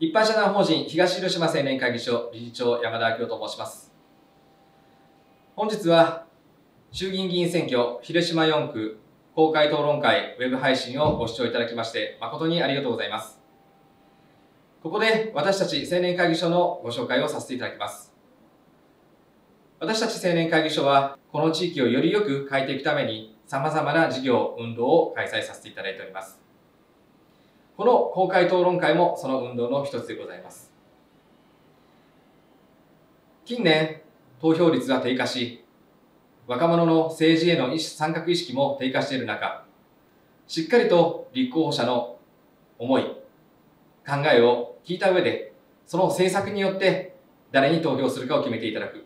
一般社団法人東広島青年会議所理事長山田明夫と申します。本日は衆議院議員選挙広島4区公開討論会ウェブ配信をご視聴いただきまして誠にありがとうございます。ここで私たち青年会議所のご紹介をさせていただきます。私たち青年会議所はこの地域をよりよく変えていくために様々な事業、運動を開催させていただいております。この公開討論会もその運動の一つでございます近年投票率が低下し若者の政治への参画意識も低下している中しっかりと立候補者の思い考えを聞いた上でその政策によって誰に投票するかを決めていただく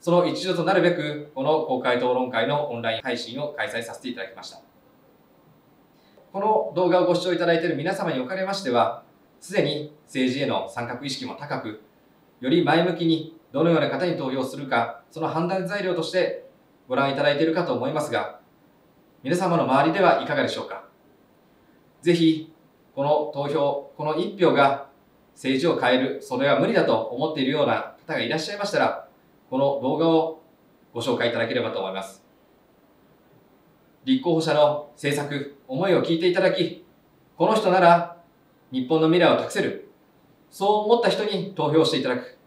その一助となるべくこの公開討論会のオンライン配信を開催させていただきましたこの動画をご視聴いただいている皆様におかれましては、すでに政治への参画意識も高く、より前向きにどのような方に投票するか、その判断材料としてご覧いただいているかと思いますが、皆様の周りではいかがでしょうか。ぜひ、この投票、この1票が政治を変える、それは無理だと思っているような方がいらっしゃいましたら、この動画をご紹介いただければと思います。立候補者の政策、思いを聞いていただき、この人なら日本の未来を託せる。そう思った人に投票していただく。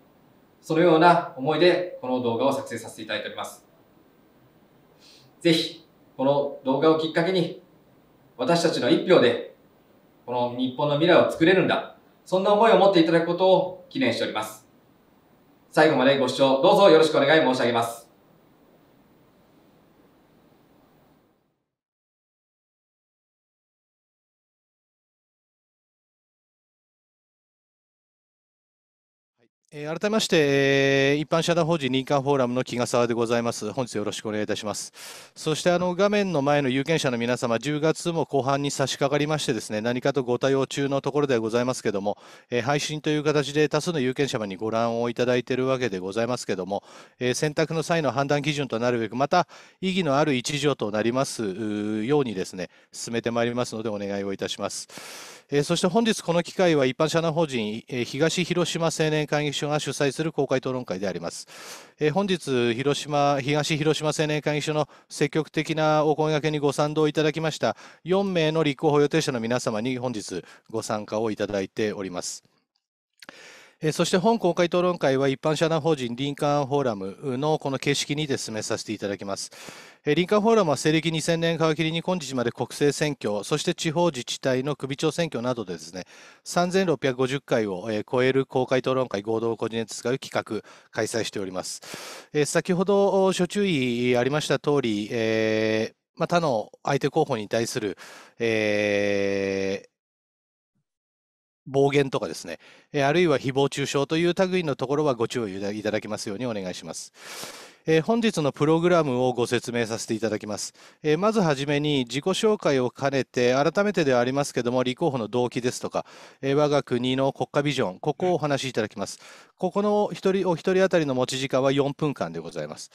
そのような思いでこの動画を作成させていただいております。ぜひ、この動画をきっかけに、私たちの一票で、この日本の未来を作れるんだ。そんな思いを持っていただくことを記念しております。最後までご視聴どうぞよろしくお願い申し上げます。え改めまして、え一般社団法人林間フォーラムの木賀沢でございます。本日よろしくお願いいたします。そしてあの画面の前の有権者の皆様、10月も後半に差し掛かりましてですね、何かとご対応中のところではございますけども、え配信という形で多数の有権者様にご覧をいただいているわけでございますけども、え選択の際の判断基準となるべく、また意義のある一助となりますようにですね、進めてまいりますのでお願いをいたします。えそして本日この機会は一般社団法人、え東広島青年会議所が主催する公開討論会であります。え本日広島、東広島青年会議所の積極的なお声掛けにご賛同いただきました4名の立候補予定者の皆様に本日ご参加をいただいております。そして本公開討論会は一般社団法人リンーンフォーラムのこの形式にて進めさせていただきます。林間フォーラムは西暦2000年皮切りに今日まで国政選挙、そして地方自治体の首長選挙などでですね、3650回を超える公開討論会合同コーディネート使う企画、開催しております。先ほど、諸注意ありました通り、えー、まあ、他の相手候補に対する、えー、暴言とかですね、あるいは誹謗中傷という類のところはご注意いただきますようにお願いします。本日のプログラムをご説明させていただきます。まずはじめに自己紹介を兼ねて、改めてではありますけども、立候補の動機ですとか、我が国の国家ビジョン、ここをお話しいただきます。ここの一人お一人当たりの持ち時間は4分間でございます。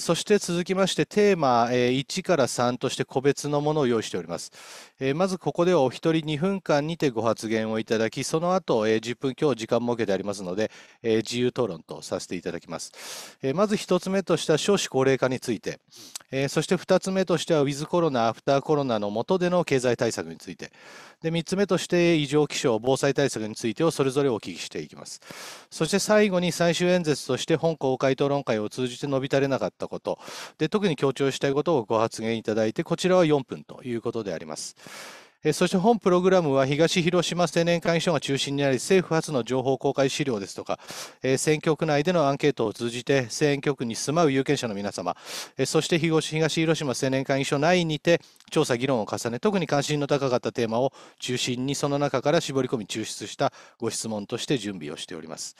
そして続きまして、テーマ、1から3として個別のものを用意しております。まずここではお一人2分間にてご発言をいただき、その後、え10分今日時間設けてありますので、自由討論とさせていただきます。まず一つつ目としては少子高齢化について、えー、そして2つ目としてはウィズコロナ、アフターコロナの下での経済対策について、で3つ目として異常気象、防災対策についてをそれぞれお聞きしていきます。そして最後に最終演説として本公開討論会を通じて伸び足れなかったこと、で特に強調したいことをご発言いただいて、こちらは4分ということであります。そして本プログラムは東広島青年会議所が中心にあり、政府発の情報公開資料ですとか、選挙区内でのアンケートを通じて、選挙区に住まう有権者の皆様、そして東広島青年会議所内にて、調査議論を重ね、特に関心の高かったテーマを中心に、その中から絞り込み抽出したご質問として準備をしております。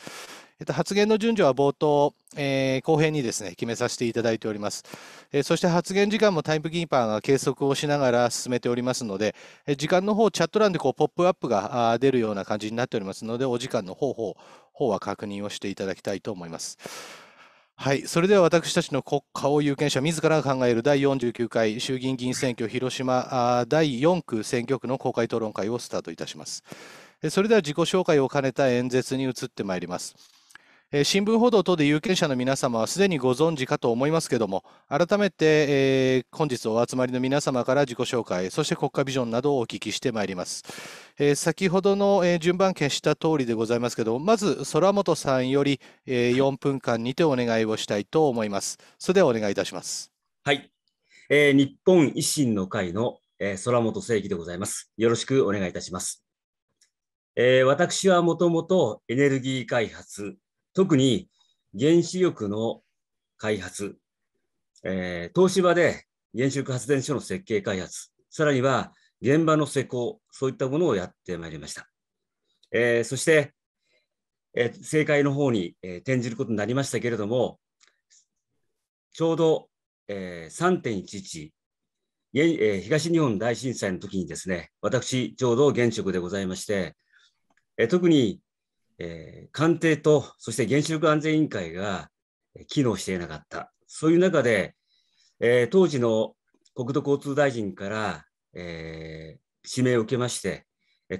えっと、発言の順序は冒頭、えー、後編にですね、決めさせていただいております。えー、そして発言時間もタイムキーパーが計測をしながら進めておりますので、えー、時間の方、チャット欄でこうポップアップが出るような感じになっておりますので、お時間の方方は確認をしていただきたいと思います。はい。それでは私たちの国家を有権者自らが考える第49回衆議院議員選挙広島第4区選挙区の公開討論会をスタートいたします。それでは自己紹介を兼ねた演説に移ってまいります。え新聞報道等で有権者の皆様はすでにご存知かと思いますけれども、改めて、えー、本日お集まりの皆様から自己紹介、そして国家ビジョンなどをお聞きしてまいります。えー、先ほどの、え順番決した通りでございますけども、まず空本さんより、え4分間にてお願いをしたいと思います。それではお願いいたします。はい、え日本維新の会の、え空本正義でございます。よろしくお願いいたします。え私はもともとエネルギー開発特に原子力の開発、えー、東芝で原子力発電所の設計開発、さらには現場の施工、そういったものをやってまいりました。えー、そして、えー、政界の方に、えー、転じることになりましたけれども、ちょうど、えー、3.11、え東日本大震災の時にですね、私、ちょうど現職でございまして、え特にえー、官邸と、そして原子力安全委員会が機能していなかった。そういう中で、えー、当時の国土交通大臣から、えー、指名を受けまして、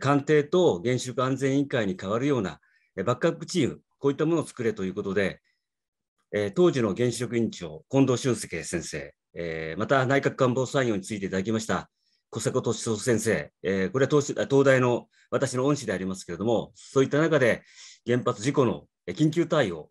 官邸と原子力安全委員会に代わるようなバックアップチーム、こういったものを作れということで、えー、当時の原子力委員長、近藤俊介先生、えー、また内閣官房参与についていただきました小瀬古敏夫先生、えー、これは東大の私の恩師でありますけれども、そういった中で原発事故の緊急対応、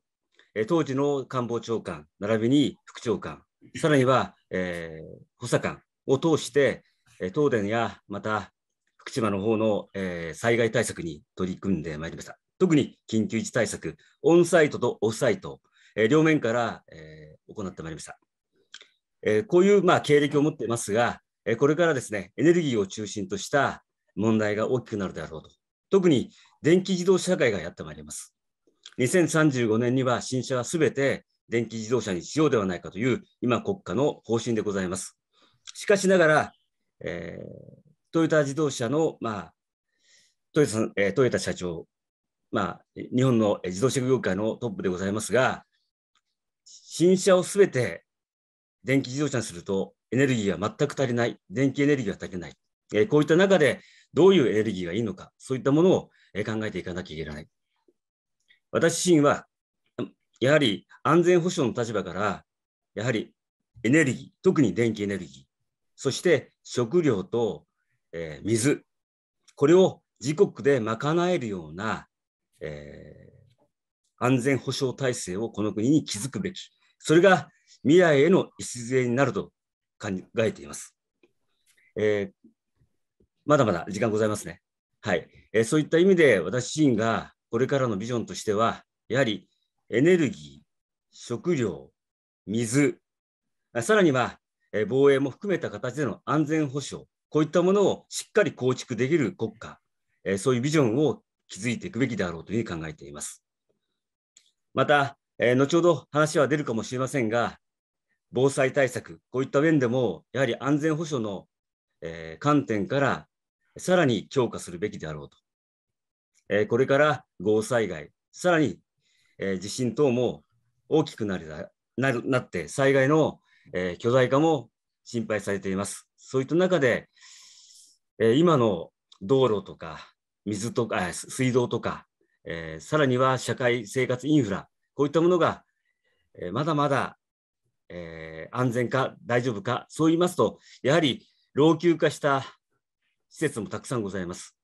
え当時の官房長官、並びに副長官、さらには、えー、補佐官を通して、え東電やまた福島の方の、えー、災害対策に取り組んでまいりました。特に緊急事態策、オンサイトとオフサイト、え両面から、え行ってまいりました。えこういう、まあ、経歴を持っていますが、これからですね、エネルギーを中心とした問題が大きくなるであろうと。特に電気自動車社会がやってまいります。2035年には新車はすべて電気自動車にしようではないかという今国家の方針でございます。しかしながら、えー、トヨタ自動車の、まあ、トヨタえー、トヨタ社長、まあ、日本の自動車業界のトップでございますが、新車をすべて電気自動車にするとエネルギーが全く足りない、電気エネルギーが足りない、えこういった中でどういうエネルギーがいいのか、そういったものを、え考えていかなきゃいけない。私自身は、やはり安全保障の立場から、やはりエネルギー、特に電気エネルギー、そして食料と、えー、水、これを自国で賄えるような、えー、安全保障体制をこの国に築くべき、それが未来への礎になると考えています。えー、まだまだ時間ございますね。はい、えー、そういった意味で私自身がこれからのビジョンとしては、やはりエネルギー、食料、水、さらには防衛も含めた形での安全保障、こういったものをしっかり構築できる国家、そういうビジョンを築いていくべきであろうというふうに考えています。また、後ほど話は出るかもしれませんが、防災対策、こういった面でも、やはり安全保障の、えー、観点から、さらに強化するべきであろうと。えー、これから豪災害、さらに、えー、地震等も大きくなりなるなって、災害の、え巨大化も心配されています。そういった中で、え今の道路とか、水とか、水道とか、えさらには社会生活インフラ、こういったものが、えまだまだえー、安全か大丈夫か、そう言いますと、やはり老朽化した施設もたくさんございます。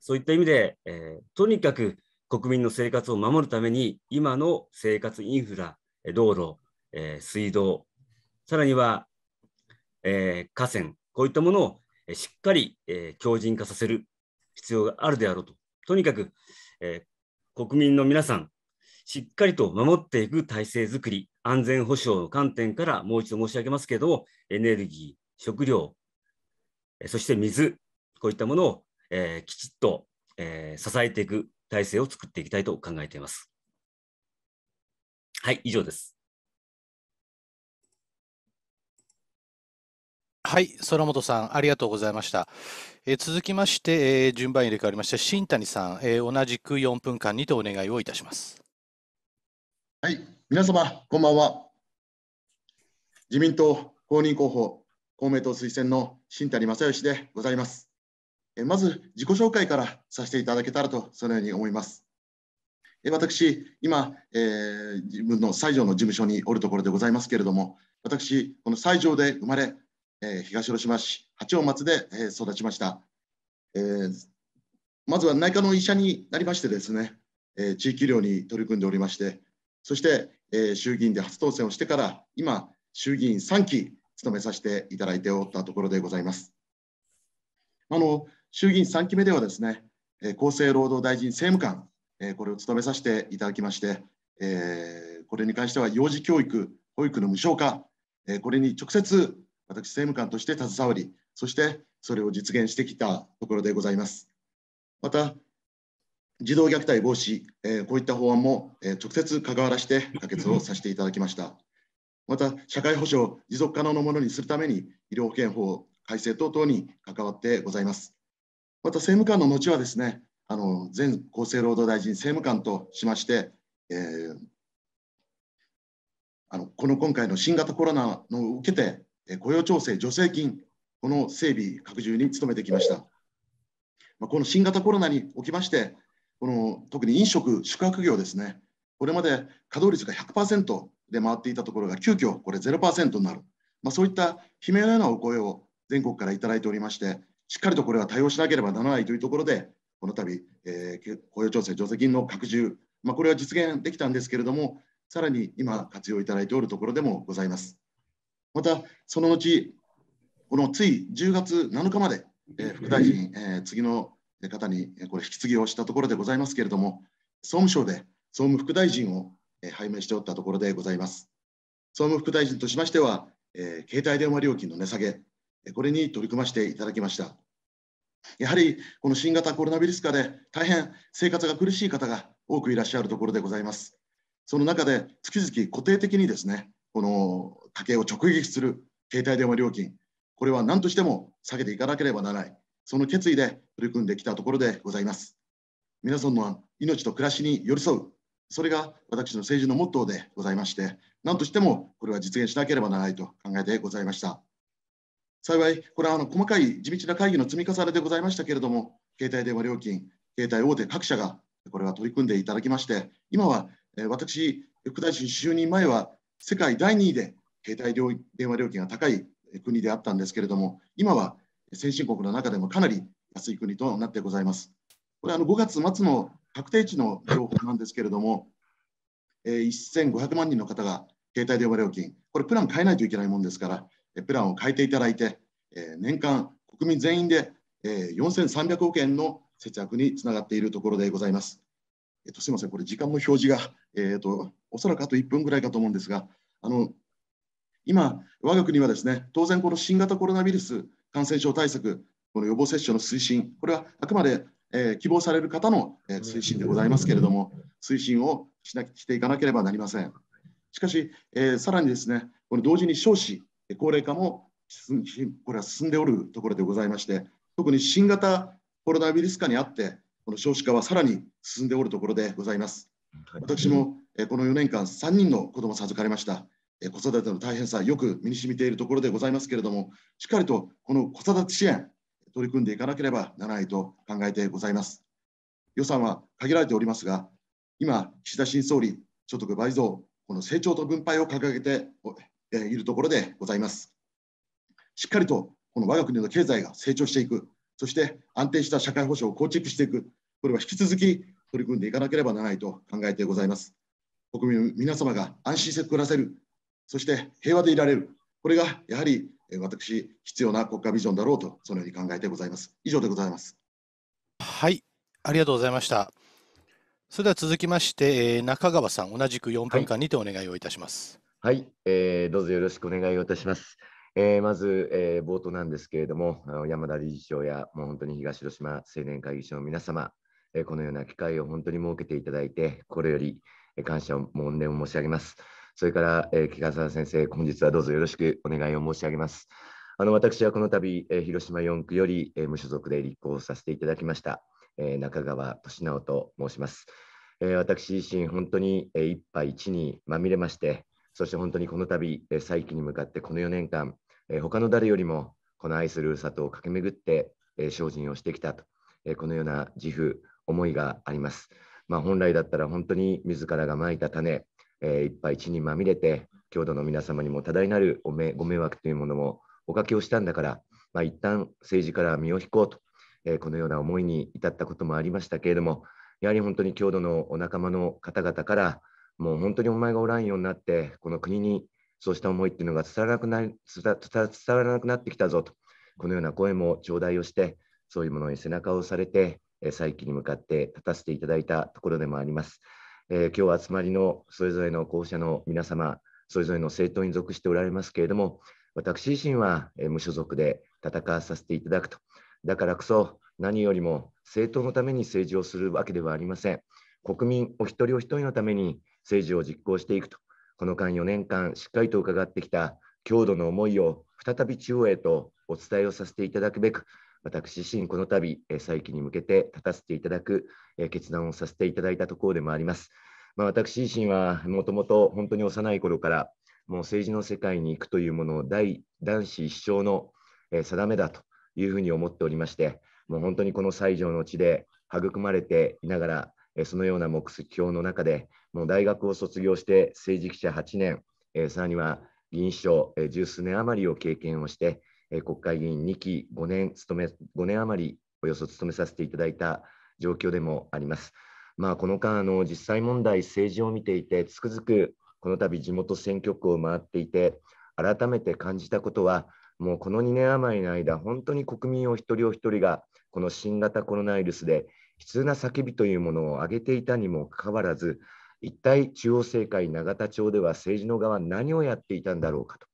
そういった意味で、えー、とにかく国民の生活を守るために、今の生活インフラ、道路、えー、水道、さらには、え河川、こういったものをしっかり、え強靭化させる必要があるであろうと。とにかく、え国民の皆さん、しっかりと守っていく体制づくり、安全保障の観点からもう一度申し上げますけれども、エネルギー、食料、そして水、こういったものを、えー、きちっと、えー、支えていく体制を作っていきたいと考えています。はい、以上です。はい、空本さん、ありがとうございました。え続きまして、えー、順番入れ替わりまして、新谷さん、えー、同じく4分間にてお願いをいたします。はい、皆様、こんばんは。自民党公認候補、公明党推薦の新谷正義でございます。えまず、自己紹介からさせていただけたらと、そのように思います。え私、今、えー、自分の西条の事務所におるところでございますけれども、私、この西条で生まれ、えー、東広島市八王松で、えー、育ちました、えまずは内科の医者になりましてですね、え地域医療に取り組んでおりまして、そして、えー、衆議院で初当選をしてから、今、衆議院3期務めさせていただいておったところでございます。あの衆議院3期目ではですね、えー、厚生労働大臣政務官、えー、これを務めさせていただきまして、えー、これに関しては幼児教育、保育の無償化、えこれに直接私政務官として携わり、そしてそれを実現してきたところでございます。また児童虐待防止、えこういった法案も、え直接関わらせて可決をさせていただきました。また、社会保障持続可能なものにするために、医療保険法改正等々に関わってございます。また、政務官の後はですね、あの前厚生労働大臣政務官としまして、えー、あのこの今回の新型コロナの受けて、え雇用調整助成金、この整備拡充に努めてきました。まあ、この新型コロナにおきまして、この特に飲食、宿泊業ですね、これまで稼働率が100%で回っていたところが、急遽これ0%になる、まあ、そういった悲鳴のようなお声を全国からいただいておりまして、しっかりとこれは対応しなければならないというところで、この度、えー、雇用調整助成金の拡充、まあ、これは実現できたんですけれども、さらに今、活用いただいておるところでもございます。また、その後、このつい10月7日まで、えー、副大臣、えー、次の方にこれ引き継ぎをしたところでございますけれども、総務省で総務副大臣を拝命しておったところでございます。総務副大臣としましては、え携帯電話料金の値下げ、これに取り組ませていただきました。やはりこの新型コロナウイルス下で大変生活が苦しい方が多くいらっしゃるところでございます。その中で月々固定的にですね、この家計を直撃する携帯電話料金、これは何としても下げていかなければならない、その決意で取り組んできたところでございます。皆さんの命と暮らしに寄り添う、それが私の政治のモットーでございまして、何としてもこれは実現しなければならないと考えてございました。幸い、これはあの細かい地道な会議の積み重ねでございましたけれども、携帯電話料金、携帯大手各社がこれは取り組んでいただきまして、今は私、副大臣就任前は世界第2位で携帯電話料金が高い国であったんですけれども、今は先進国の中でもかなり安い国となってございます。これあの5月末の確定値の情報なんですけれども、えー、1500万人の方が携帯電話料金、これプラン変えないといけないもんですから、えプランを変えていただいて、え年間国民全員で、え4300億円の節約につながっているところでございます。えっと、すみません、これ時間の表示が、えー、っとおそらくあと1分ぐらいかと思うんですが、あの今、我が国はですね当然、この新型コロナウイルス感染症対策、この予防接種の推進、これはあくまで、えー、希望される方の、えー、推進でございますけれども、推進をしなしていかなければなりません。しかし、えー、さらにですね、この同時に少子、高齢化もこれは進んでおるところでございまして、特に新型コロナウイルス化にあって、この少子化はさらに進んでおるところでございます。私もこの4年間、3人の子ども授かりました。子育ての大変さ、よく身に染みているところでございますけれども、しっかりとこの子育て支援、取り組んでいかなければならないと考えてございます。予算は限られておりますが、今、岸田新総理、所得倍増、この成長と分配を掲げてえいるところでございます。しっかりとこの我が国の経済が成長していく、そして安定した社会保障を構築していく、これは引き続き取り組んでいかなければならないと考えてございます。国民皆様が安心して暮らせるそして平和でいられる。これがやはり私、必要な国家ビジョンだろうと、そのように考えてございます。以上でございます。はい、ありがとうございました。それでは続きまして、中川さん、同じく4分間にてお願いをいたします。はい、はい、えー、どうぞよろしくお願いをいたします。えー、まず、えー、冒頭なんですけれども、山田理事長や、もう本当に東広島青年会議所の皆様、えー、このような機会を本当に設けていただいて、これより感謝を、御礼を申し上げます。それから、えー、木川先生、本日はどうぞよろしくお願いを申し上げます。あの私はこの度、えー、広島4区より、えー、無所属で立候補させていただきました、えー、中川俊直と申します。えー、私自身、本当に、えー、一杯一にまみれまして、そして本当にこの度、えー、再起に向かってこの4年間、えー、他の誰よりもこの愛する里を駆け巡って、えー、精進をしてきたと、えー、このような自負、思いがあります。まあ、本来だったら本当に自らがまいた種、えー、いっぱい血にまみれて、郷土の皆様にも多大なるおめご迷惑というものもおかけをしたんだから、まあ、一旦政治から身を引こうと、えー、このような思いに至ったこともありましたけれども、やはり本当に郷土のお仲間の方々から、もう本当にお前がおらんようになって、この国にそうした思いっていうのが伝わらなくな伝わらなくなってきたぞと、このような声も頂戴をして、そういうものに背中を押されて、再起に向かって立たせていただいたところでもあります。えー、今日集まりのそれぞれの候補者の皆様、それぞれの政党に属しておられますけれども、私自身は、えー、無所属で戦わさせていただくと。だからこそ、何よりも政党のために政治をするわけではありません。国民お一人お一人のために政治を実行していくと、この間4年間、しっかりと伺ってきた強度の思いを再び中央へとお伝えをさせていただくべく、私自身この度、再起に向けて立たせていただく決断をさせていただいたところでもあります。まあ、私自身はもともと本当に幼い頃からもう政治の世界に行くというものを大男子一生の定めだというふうに思っておりましてもう本当にこの西条の地で育まれていながらそのような目標の中でもう大学を卒業して政治記者8年さらには議員賞十数年余りを経験をしてえ国会議員2期5年勤め、5年余りおよそ務めさせていただいた状況でもあります。まあ、この間あの、実際問題、政治を見ていて、つくづくこの度地元選挙区を回っていて、改めて感じたことは、もうこの2年余りの間、本当に国民お一人お一人が、この新型コロナウイルスで、悲痛な叫びというものを挙げていたにもかかわらず、一体中央政界、永田町では政治の側、何をやっていたんだろうかと。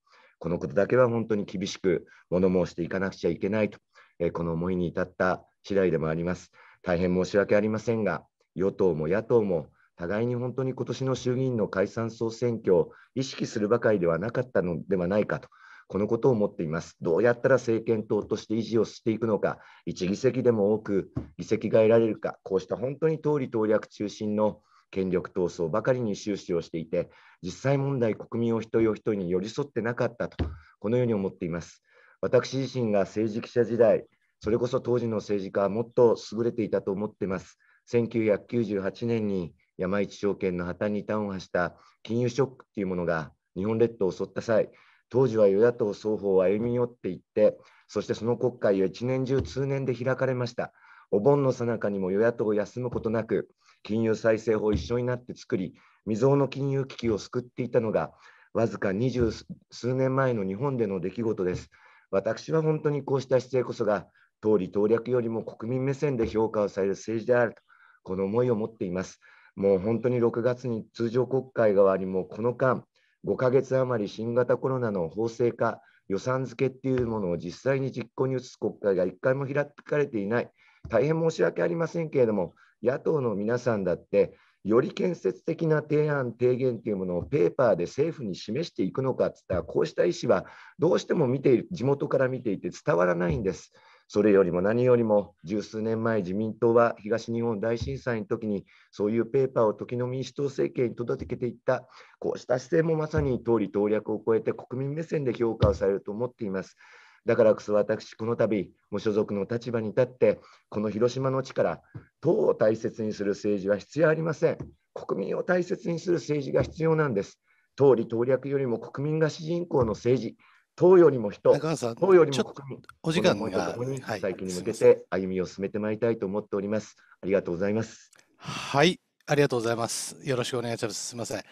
このことだけは本当に厳しく物申していかなくちゃいけないと、えこの思いに至った次第でもあります。大変申し訳ありませんが、与党も野党も互いに本当に今年の衆議院の解散・総選挙を意識するばかりではなかったのではないかと、このことを思っています。どうやったら政権党として維持をしていくのか、1議席でも多く議席が得られるか、こうした本当に党利党略中心の権力闘争ばかりに終始をしていて、実際問題、国民を一人お一人に寄り添ってなかったと、このように思っています。私自身が政治記者時代、それこそ当時の政治家はもっと優れていたと思っています。1998年に山一証券の破綻に端を発した金融ショックというものが日本列島を襲った際、当時は与野党双方を歩み寄っていって、そしてその国会は一年中通年で開かれました。お盆の最中にも与野党を休むことなく、金融再生法を一緒になって作り、未曾有の金融危機を救っていたのが、わずか二十数年前の日本での出来事です。私は本当にこうした姿勢こそが、党利党略よりも国民目線で評価をされる政治であると、この思いを持っています。もう本当に6月に通常国会が終わり、もこの間、5ヶ月余り新型コロナの法制化、予算付けっていうものを実際に実行に移す国会が1回も開かれていない、大変申し訳ありませんけれども、野党の皆さんだって、より建設的な提案、提言というものをペーパーで政府に示していくのかっいったら、こうした意思はどうしても見ている地元から見ていて伝わらないんです。それよりも何よりも十数年前自民党は東日本大震災の時にそういうペーパーを時の民主党政権に届けていったこうした姿勢もまさに党利党略を超えて国民目線で評価をされると思っていますだからこそ私、この度、無所属の立場に立って、この広島の地から、党を大切にする政治は必要ありません。国民を大切にする政治が必要なんです。党利党略よりも国民が主人公の政治、党よりも人、党よりも国民、お時間が共に最近に向けて歩みを進めてまいりたいと思っております。ありがとうございます。はい。ありがとうございます。よろしくお願いします。すみません。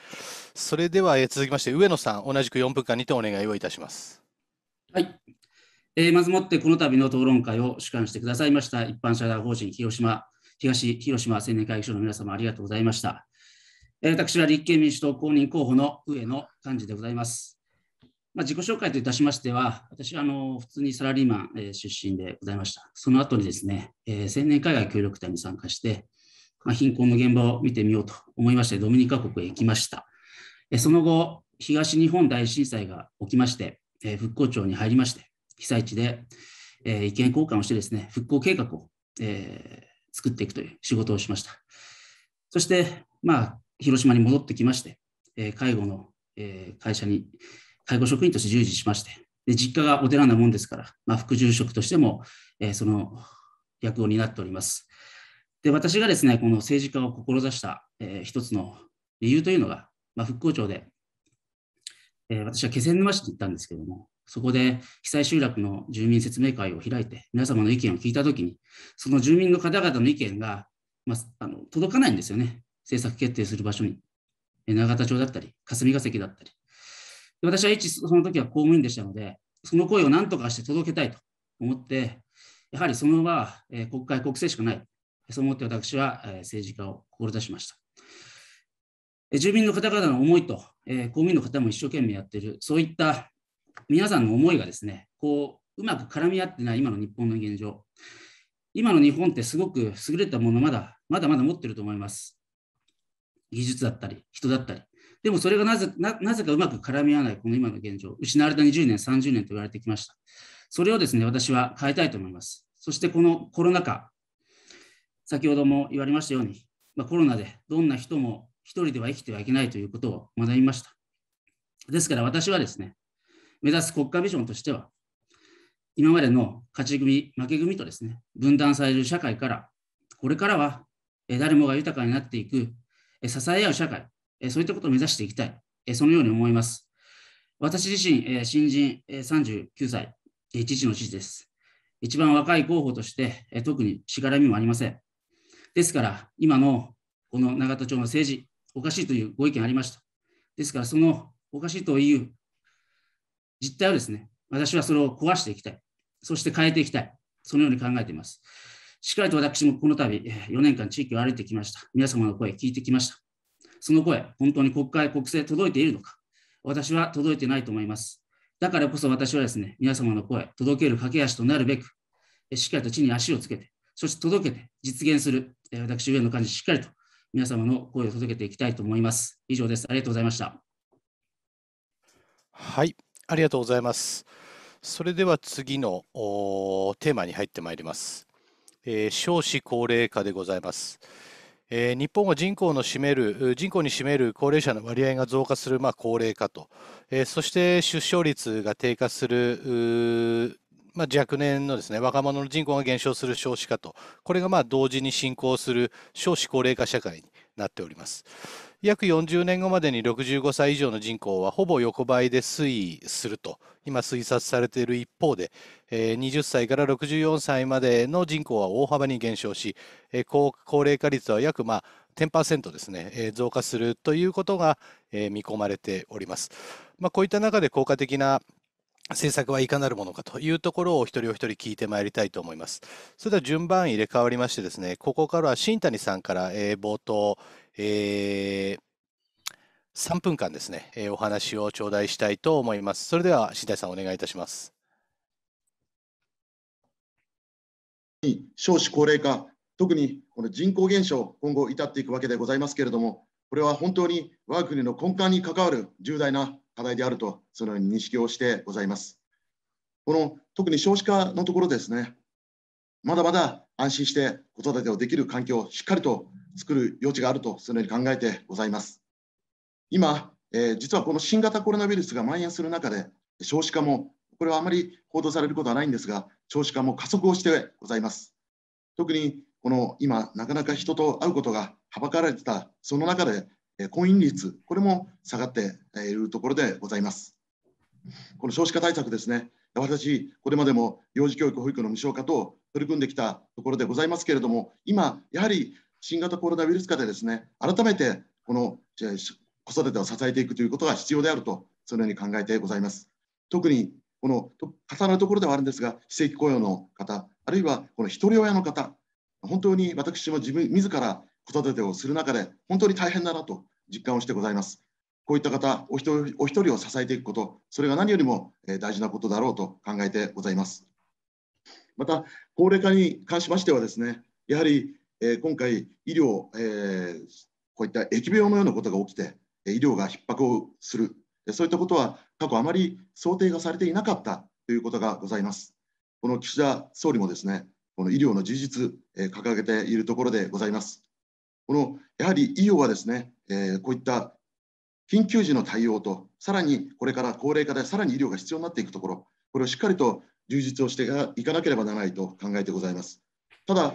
それでは、え続きまして、上野さん、同じく4分間にてお願いをいたします。はい。えー、まずもってこの度の討論会を主管してくださいました一般社団法人広島東広島青年会議所の皆様ありがとうございました。え私は立憲民主党公認候補の上野幹事でございます。まあ、自己紹介といたしましては、私はあの普通にサラリーマン、え出身でございました。その後にですね、えー、青年海外協力隊に参加して、まあ、貧困の現場を見てみようと思いまして、ドミニカ国へ行きました。えその後、東日本大震災が起きまして、えー、復興庁に入りまして、被災地で、えー、意見交換をしてですね、復興計画を、えー、作っていくという仕事をしました。そして、まあ、広島に戻ってきまして、え介護の、え会社に、介護職員として従事しまして、で実家がお寺なもんですから、まあ、副住職としても、えその役を担っております。で、私がですね、この政治家を志した、えー、一つの理由というのが、まあ、復興庁で、えー、私は気仙沼市に行ったんですけども、そこで被災集落の住民説明会を開いて、皆様の意見を聞いたときに、その住民の方々の意見が、まあ、あの届かないんですよね、政策決定する場所に。永田町だったり、霞が関だったり。私は一、その時は公務員でしたので、その声を何とかして届けたいと思って、やはりその場は国会、国政しかない。そう思って私は政治家を志しました。住民の方々の思いと、公務員の方も一生懸命やっている、そういった皆さんの思いがですね、こう、うまく絡み合ってない今の日本の現状。今の日本ってすごく優れたものまだ、まだまだ持ってると思います。技術だったり、人だったり。でもそれがなぜなぜかうまく絡み合わない、この今の現状。失われた20年、30年と言われてきました。それをですね、私は変えたいと思います。そしてこのコロナ禍、先ほども言われましたように、まあ、コロナでどんな人も一人では生きてはいけないということを学びました。ですから私はですね、目指す国家ビジョンとしては、今までの勝ち組、負け組とですね、分断される社会から、これからは誰もが豊かになっていく、支え合う社会、そういったことを目指していきたい、そのように思います。私自身、新人39歳、父の知事です。一番若い候補として、特にしがらみもありません。ですから、今のこの永田町の政治、おかしいというご意見ありました。ですから、そのおかしいという実態をですね、私はそれを壊していきたい。そして変えていきたい。そのように考えています。しっかりと私もこの度、4年間地域を歩いてきました。皆様の声聞いてきました。その声、本当に国会、国政届いているのか私は届いてないと思います。だからこそ私はですね、皆様の声、届ける駆け足となるべく、しっかりと地に足をつけて、そして届けて実現する、私、上の感じ、しっかりと皆様の声を届けていきたいと思います。以上です。ありがとうございました。はい。ありがとうございます。それでは次のテーマに入ってまいります。えー、少子高齢化でございます。えー、日本は人口の占める人口に占める高齢者の割合が増加する、まあ、高齢化と、えー、そして出生率が低下する、まあ、若年のです、ね、若者の人口が減少する少子化と、これがまあ同時に進行する少子高齢化社会になっております。約40年後までに65歳以上の人口はほぼ横ばいで推移すると今推察されている一方で、20歳から64歳までの人口は大幅に減少し、高齢化率は約まあ10%ですね、増加するということが、見込まれております。まあ、こういった中で効果的な政策はいかなるものかというところを一人お一人聞いてまいりたいと思います。それでは順番入れ替わりましてですね、ここからは新谷さんから、冒頭、えー、3分間ですね、えー、お話を頂戴したいと思います。それでは、新谷さん、お願いいたします。少子高齢化、特にこの人口減少、今後至っていくわけでございますけれども、これは本当に我が国の根幹に関わる重大な課題であると、そのように認識をしてございます。この特に少子化のところですね、まだまだ安心して子育てをできる環境をしっかりと作る余地があるとそのように考えてございます。今、えー、実はこの新型コロナウイルスが蔓延する中で少子化もこれはあまり報道されることはないんですが少子化も加速をしてございます。特にこの今なかなか人と会うことがはばかられてたその中で婚姻率これも下がっているところでございます。この少子化対策ですね私これまでも幼児教育保育の無償化と取り組んできたところでございますけれども今やはり新型コロナウイルス禍でですね改めてこの子育てを支えていくということが必要であるとそのように考えてございます。特にこの重なるところではあるんですが非正規雇用の方あるいはこのひとり親の方本当に私も自分自ら子育てをする中で本当に大変だなと実感をしてございます。こういった方お一人お一人を支えていくことそれが何よりも大事なことだろうと考えてございます。また高齢化に関しましてはですねやはりえ今回医療、えこういった疫病のようなことが起きて医療が逼迫をするそういったことは過去あまり想定がされていなかったということがございます。この岸田総理もですね、この医療の充実、え掲げているところでございます。このやはり医療はですね、えこういった緊急時の対応と、さらにこれから高齢化でさらに医療が必要になっていくところ、これをしっかりと充実をしていかなければならないと考えてございます。ただ、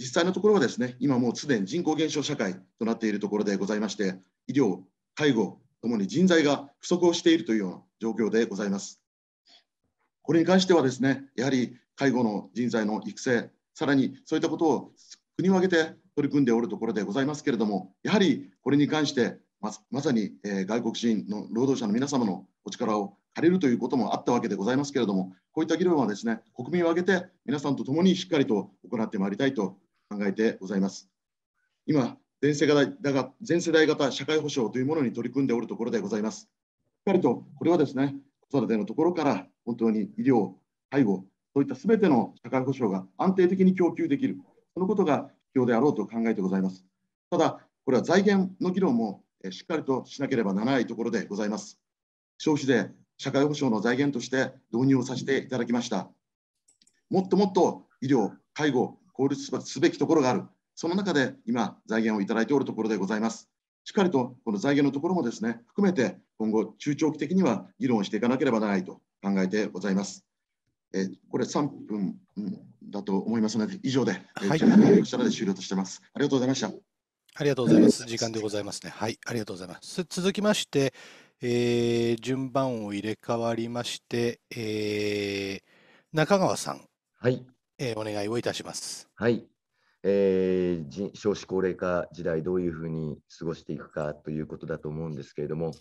実際のところはですね、今もうすでに人口減少社会となっているところでございまして、医療、介護ともに人材が不足をしているというような状況でございます。これに関してはですね、やはり介護の人材の育成、さらにそういったことを国を挙げて取り組んでおるところでございますけれども、やはりこれに関してままさに、え外国人の労働者の皆様のお力を借りるということもあったわけでございますけれども、こういった議論はですね、国民を挙げて皆さんと共にしっかりと行ってまいりたいと考えてございます。今、全世代だが全世代型社会保障というものに取り組んでおるところでございます。しっかりと、これはですね、子育てのところから本当に医療、介護、そういったすべての社会保障が安定的に供給できる、そのことが必要であろうと考えてございます。ただ、これは財源の議論もしっかりとしなければならないところでございます。消費税、社会保障の財源として導入をさせていただきました。もっともっと医療、介護、法律すべきところがある。その中で今、財源をいただいておるところでございます。しっかりとこの財源のところもですね、含めて今後、中長期的には議論していかなければならないと考えてございます。えこれ3分だと思いますので、以上で、はい、終了としてます。ありがとうございました。ありがとうございます。時間でございますね。はい、ありがとうございます。続きまして、えー、順番を入れ替わりまして、えー、中川さん。はい。えー、お願いをいたします。はい、えー、少子高齢化時代どういうふうに過ごしていくかということだと思うんですけれども、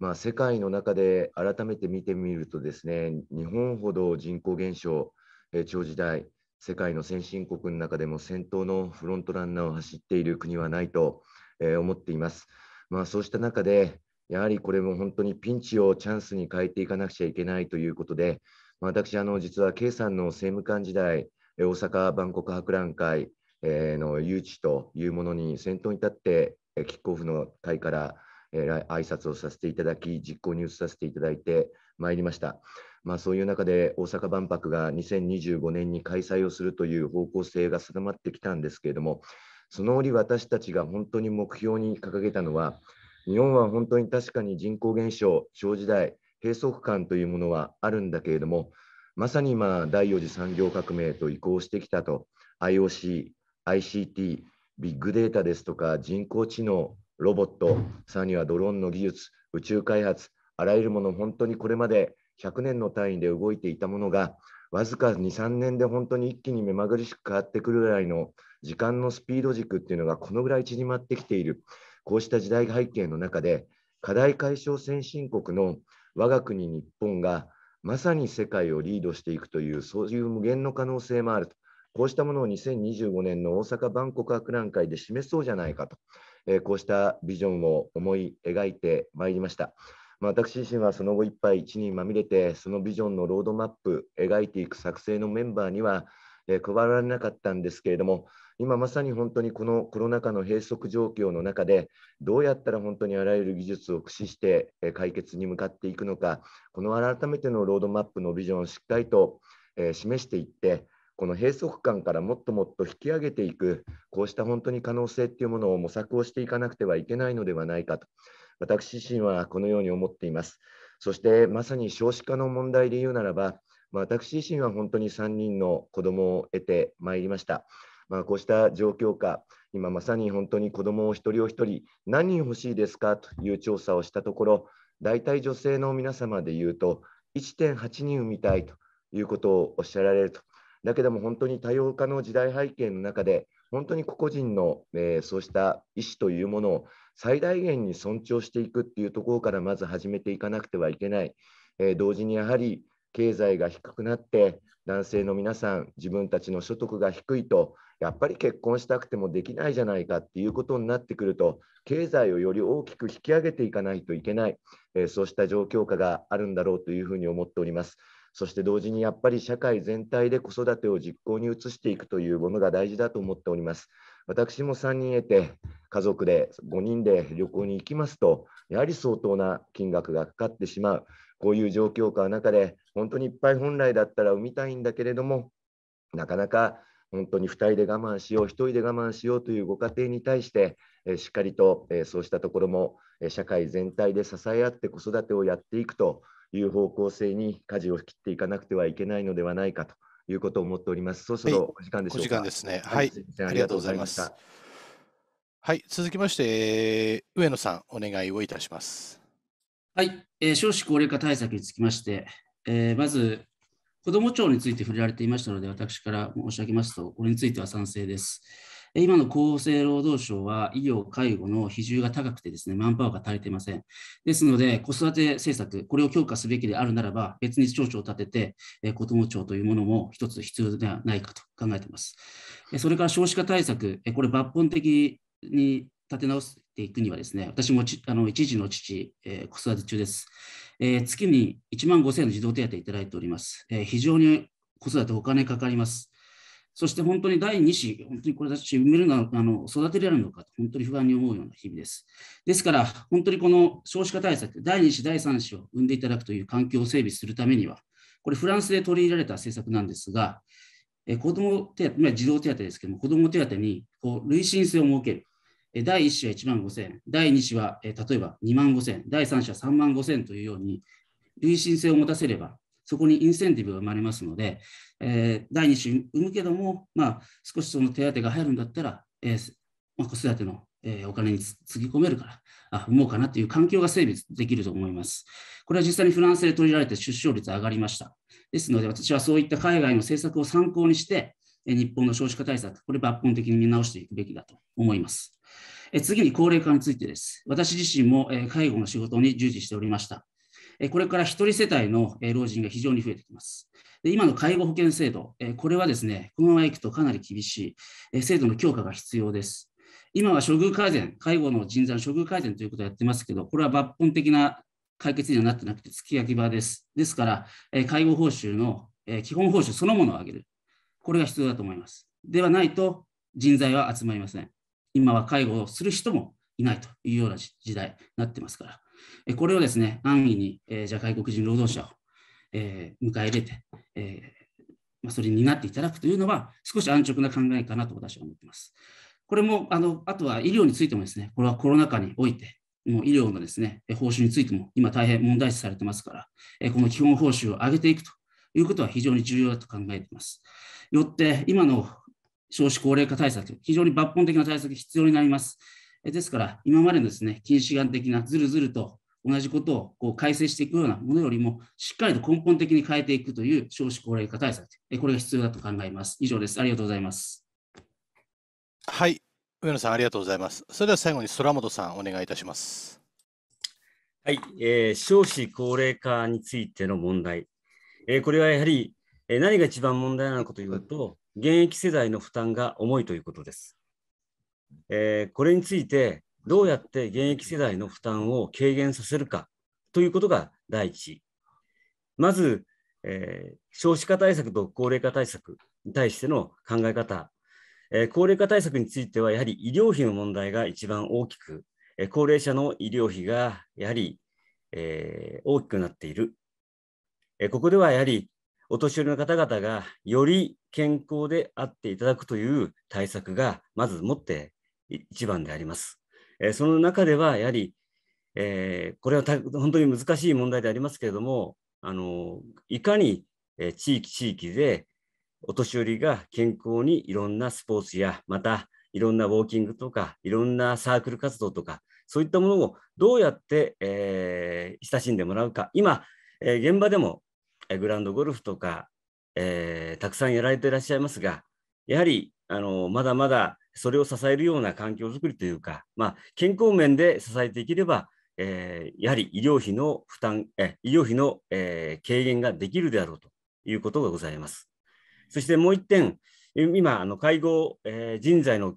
まあ、世界の中で改めて見てみるとですね日本ほど人口減少、えー、長時代世界の先進国の中でも先頭のフロントランナーを走っている国はないと、えー、思っています。まあ、そうした中でやはりこれも本当にピンチをチャンスに変えていかなくちゃいけないということで、まあ、私あの実は K さんの政務官時代大阪万国博覧会の誘致というものに先頭に立ってキックオフの会から挨拶をさせていただき実行に移させていただいてまいりました、まあ、そういう中で大阪万博が2025年に開催をするという方向性が定まってきたんですけれどもその折私たちが本当に目標に掲げたのは日本は本当に確かに人口減少、小時代、閉塞感というものはあるんだけれども、まさに今、第4次産業革命と移行してきたと、IOC、ICT、ビッグデータですとか、人工知能、ロボット、さらにはドローンの技術、宇宙開発、あらゆるもの、本当にこれまで100年の単位で動いていたものが、わずか2、3年で本当に一気に目まぐるしく変わってくるぐらいの時間のスピード軸っていうのがこのぐらい縮まってきている、こうした時代背景の中で、課題解消先進国の我が国、日本がまさに世界をリードしていくという、そういう無限の可能性もあると。こうしたものを2025年の大阪万国博覧会で示そうじゃないかと、えー、こうしたビジョンを思い描いてまいりました。まあ、私自身はその後いっぱい地にまみれて、そのビジョンのロードマップ、描いていく作成のメンバーには、えー、加わなかったんですけれども、今まさに本当にこのコロナ禍の閉塞状況の中で、どうやったら本当にあらゆる技術を駆使して解決に向かっていくのか、この改めてのロードマップのビジョンをしっかりと示していって、この閉塞感からもっともっと引き上げていく、こうした本当に可能性っていうものを模索をしていかなくてはいけないのではないかと、私自身はこのように思っています。そしてまさに少子化の問題で言うならば、まあ、私自身は本当に3人の子供を得てまいりました。まあ、こうした状況下、今まさに本当に子どもを一人お一人、何人欲しいですかという調査をしたところ、大体女性の皆様でいうと、1.8人産みたいということをおっしゃられると。だけども本当に多様化の時代背景の中で、本当に個々人の、えー、そうした意思というものを最大限に尊重していくっていうところからまず始めていかなくてはいけない。えー、同時にやはり経済が低くなって男性の皆さん自分たちの所得が低いとやっぱり結婚したくてもできないじゃないかっていうことになってくると経済をより大きく引き上げていかないといけない、えー、そうした状況下があるんだろうというふうに思っております。そして同時にやっぱり社会全体で子育てを実行に移していくというものが大事だと思っております。私も3人得て家族で5人で旅行に行きますとやはり相当な金額がかかってしまうこういう状況下の中で、本当にいっぱい本来だったら産みたいんだけれども、なかなか本当に2人で我慢しよう、1人で我慢しようというご家庭に対して、しっかりとそうしたところも社会全体で支え合って子育てをやっていくという方向性に舵を切っていかなくてはいけないのではないかということを思っております。そろそろお時間でしょうか。時間ですね。はい、ありがとうございました。はい、続きまして上野さんお願いをいたします。はい、えー、少子高齢化対策につきまして、えー、まず、子ども庁について触れられていましたので、私から申し上げますと、これについては賛成です。今の厚生労働省は医療、介護の比重が高くてですね、マンパワーが足りていません。ですので、子育て政策、これを強化すべきであるならば、別に省庁を立てて、子ども庁というものも一つ必要ではないかと考えています。それから少子化対策、これ抜本的に立て直すていくにはですね、私もあの一時の父、えー、子育て中です。えー、月に1万5千円の児童手当いただいております。えー、非常に子育てお金かかります。そして本当に第2子、本当にこれ私産めるのあの育てられるのかと本当に不安に思うような日々です。ですから、本当にこの少子化対策、第2子、第3子を産んでいただくという環境を整備するためには、これフランスで取り入れられた政策なんですが、え子ども手当、まあ、児童手当ですけども、子ども手当にこう累進性を設ける。第1子は1万5000第2子は例えば2万5000第3子は3万5000というように、累進性を持たせれば、そこにインセンティブが生まれますので、えー、第2子産むけども、まあ、少しその手当が入るんだったら、えー、まあ、子育ての、えー、お金につぎ込めるから、あ産もうかなという環境が整備できると思います。これは実際にフランスで取り入れられて出生率上がりました。ですので、私はそういった海外の政策を参考にして、日本の少子化対策、これ抜本的に見直していくべきだと思います。え次に高齢化についてです。私自身も、え介護の仕事に従事しておりました。えこれから1人世帯の、え老人が非常に増えてきます。で今の介護保険制度、えこれはですね、このままいくとかなり厳しい、え制度の強化が必要です。今は処遇改善、介護の人材の処遇改善ということをやってますけど、これは抜本的な解決にはなってなくて、突き焼き場です。ですから、え介護報酬の、え基本報酬そのものを上げる。これが必要だと思います。ではないと人材は集まりません。今は介護をする人もいないというような時代になってますから、これをですね、安易に、えー、じゃあ外国人労働者を、えー、迎え入れて、えー、まあ、それに担っていただくというのは、少し安直な考えかなと私は思っています。これもあの、あとは医療についてもですね、これはコロナ禍において、もう医療のですね、報酬についても今大変問題視されてますから、この基本報酬を上げていくということは非常に重要だと考えています。よって、今の少子高齢化対策、非常に抜本的な対策必要になります。ですから、今までのですね、近視眼的なずるずると同じことをこう改正していくようなものよりも、しっかりと根本的に変えていくという少子高齢化対策、これが必要だと考えます。以上です。ありがとうございます。はい、上野さん、ありがとうございます。それでは最後に空本さん、お願いいたします。はい、えー、少子高齢化についての問題、えー、これはやはり、え何が一番問題なのかというと、現役世代の負担が重いということです。えー、これについて、どうやって現役世代の負担を軽減させるかということが第一。まず、えー、少子化対策と高齢化対策に対しての考え方、えー、高齢化対策については、やはり医療費の問題が一番大きく、えー、高齢者の医療費がやはり、え大きくなっている。えここではやはりお年寄りの方々がより健康であっていただくという対策がまずもって一番であります。えその中ではやはり、えー、これは本当に難しい問題でありますけれどもあのいかに、え地域地域でお年寄りが健康にいろんなスポーツやまたいろんなウォーキングとかいろんなサークル活動とかそういったものをどうやって、えー、親しんでもらうか今、えー、現場でもグランドゴルフとか、えー、たくさんやられていらっしゃいますが、やはりあのまだまだそれを支えるような環境づくりというか、まあ、健康面で支えていければ、えー、やはり医療費の負担、え医療費の、えー、軽減ができるであろうということがございます。そしてもう1点、今、あの介護、えー、人材の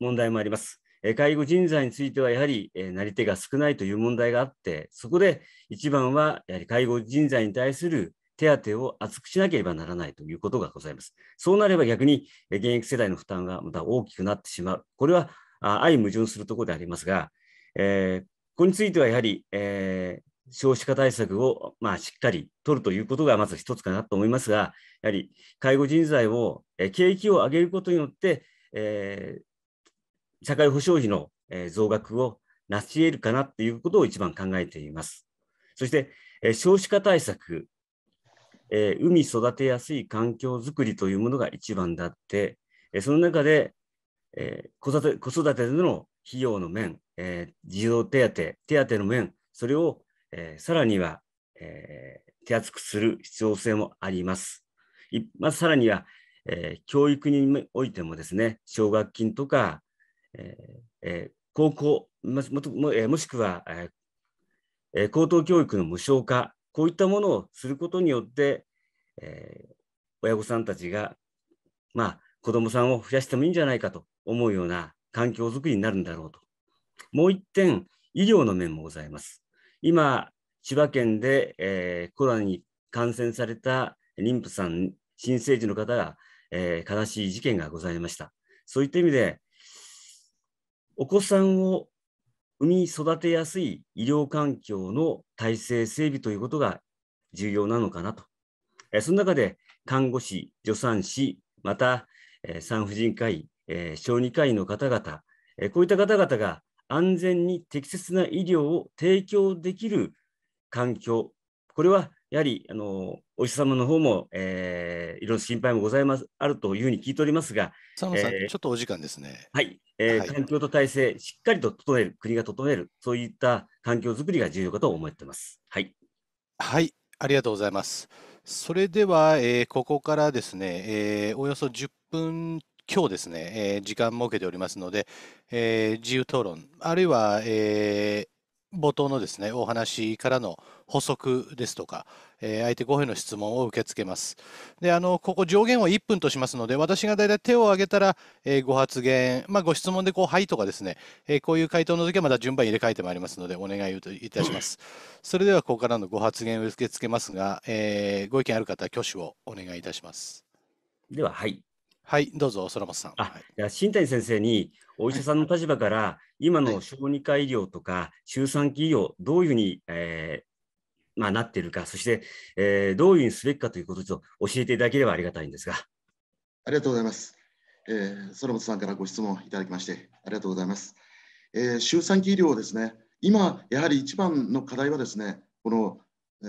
問題もあります。介護人材については、やはりなり手が少ないという問題があって、そこで一番は、やはり介護人材に対する手当を厚くしなければならないということがございます。そうなれば逆に現役世代の負担がまた大きくなってしまう。これは相矛盾するところでありますが、えー、ここについてはやはり、えー、少子化対策を、まあ、しっかり取るということがまず一つかなと思いますが、やはり介護人材を、えー、景気を上げることによって、えー、社会保障費の、え増額を成し得るかなということを一番考えています。そして、えー、少子化対策えー、海育てやすい環境づくりというものが一番であって、えー、その中で、えー、子育て子育てでの費用の面、えー、児童手当、手当の面、それを、えー、さらには、えー、手厚くする必要性もあります。まさらには、えー、教育においてもですね、奨学金とか、えーえー、高校もも、もしくは、えー、高等教育の無償化こういったものをすることによって、えー、親御さんたちが、まあ、子どもさんを増やしてもいいんじゃないかと思うような環境づくりになるんだろうと。もう一点、医療の面もございます。今、千葉県で、えー、コロナに感染された妊婦さん、新生児の方が、えー、悲しい事件がございました。そういった意味で、お子さんを産み育てやすい医療環境の体制整備ということが重要なのかなと。その中で看護師、助産師、また産婦人科医、小児科医の方々、こういった方々が安全に適切な医療を提供できる環境、これはやはりあのお医者様の方も、えー、いろんな心配もございますあるというふうに聞いておりますが、佐野さん、えー、ちょっとお時間ですね。はい、えー、はい、環境と体制、しっかりと整える、国が整える、そういった環境づくりが重要かと思ってます。はい、はい、ありがとうございます。それでは、えー、ここからですね、えー、およそ10分今日ですね、えー、時間設けておりますので、えー、自由討論、あるいは、えー、冒頭のですね、お話からの補足ですとか、えー、相手5への質問を受け付けます。で、あの、ここ上限を1分としますので、私がだいたい手を挙げたら、えー、ご発言、まあ、ご質問でこう、はいとかですね、えー、こういう回答の時はまた順番入れ替えてまいりますので、お願いいたします。それでは、ここからのご発言を受け付けますが、えご意見ある方、挙手をお願いいたします。では、はい。はい、どうぞ、空本さん。あ、はい、新谷先生にお医者さんの立場から、今の小児科医療とか、周産期医療、どういうふうに、えー、まあ、なっているか、そして、えー、どういうふうにすべきかということを教えていただければありがたいんですが。ありがとうございます。えー、ソロさんからご質問いただきまして、ありがとうございます。えー、周産期医療ですね、今、やはり一番の課題はですね、この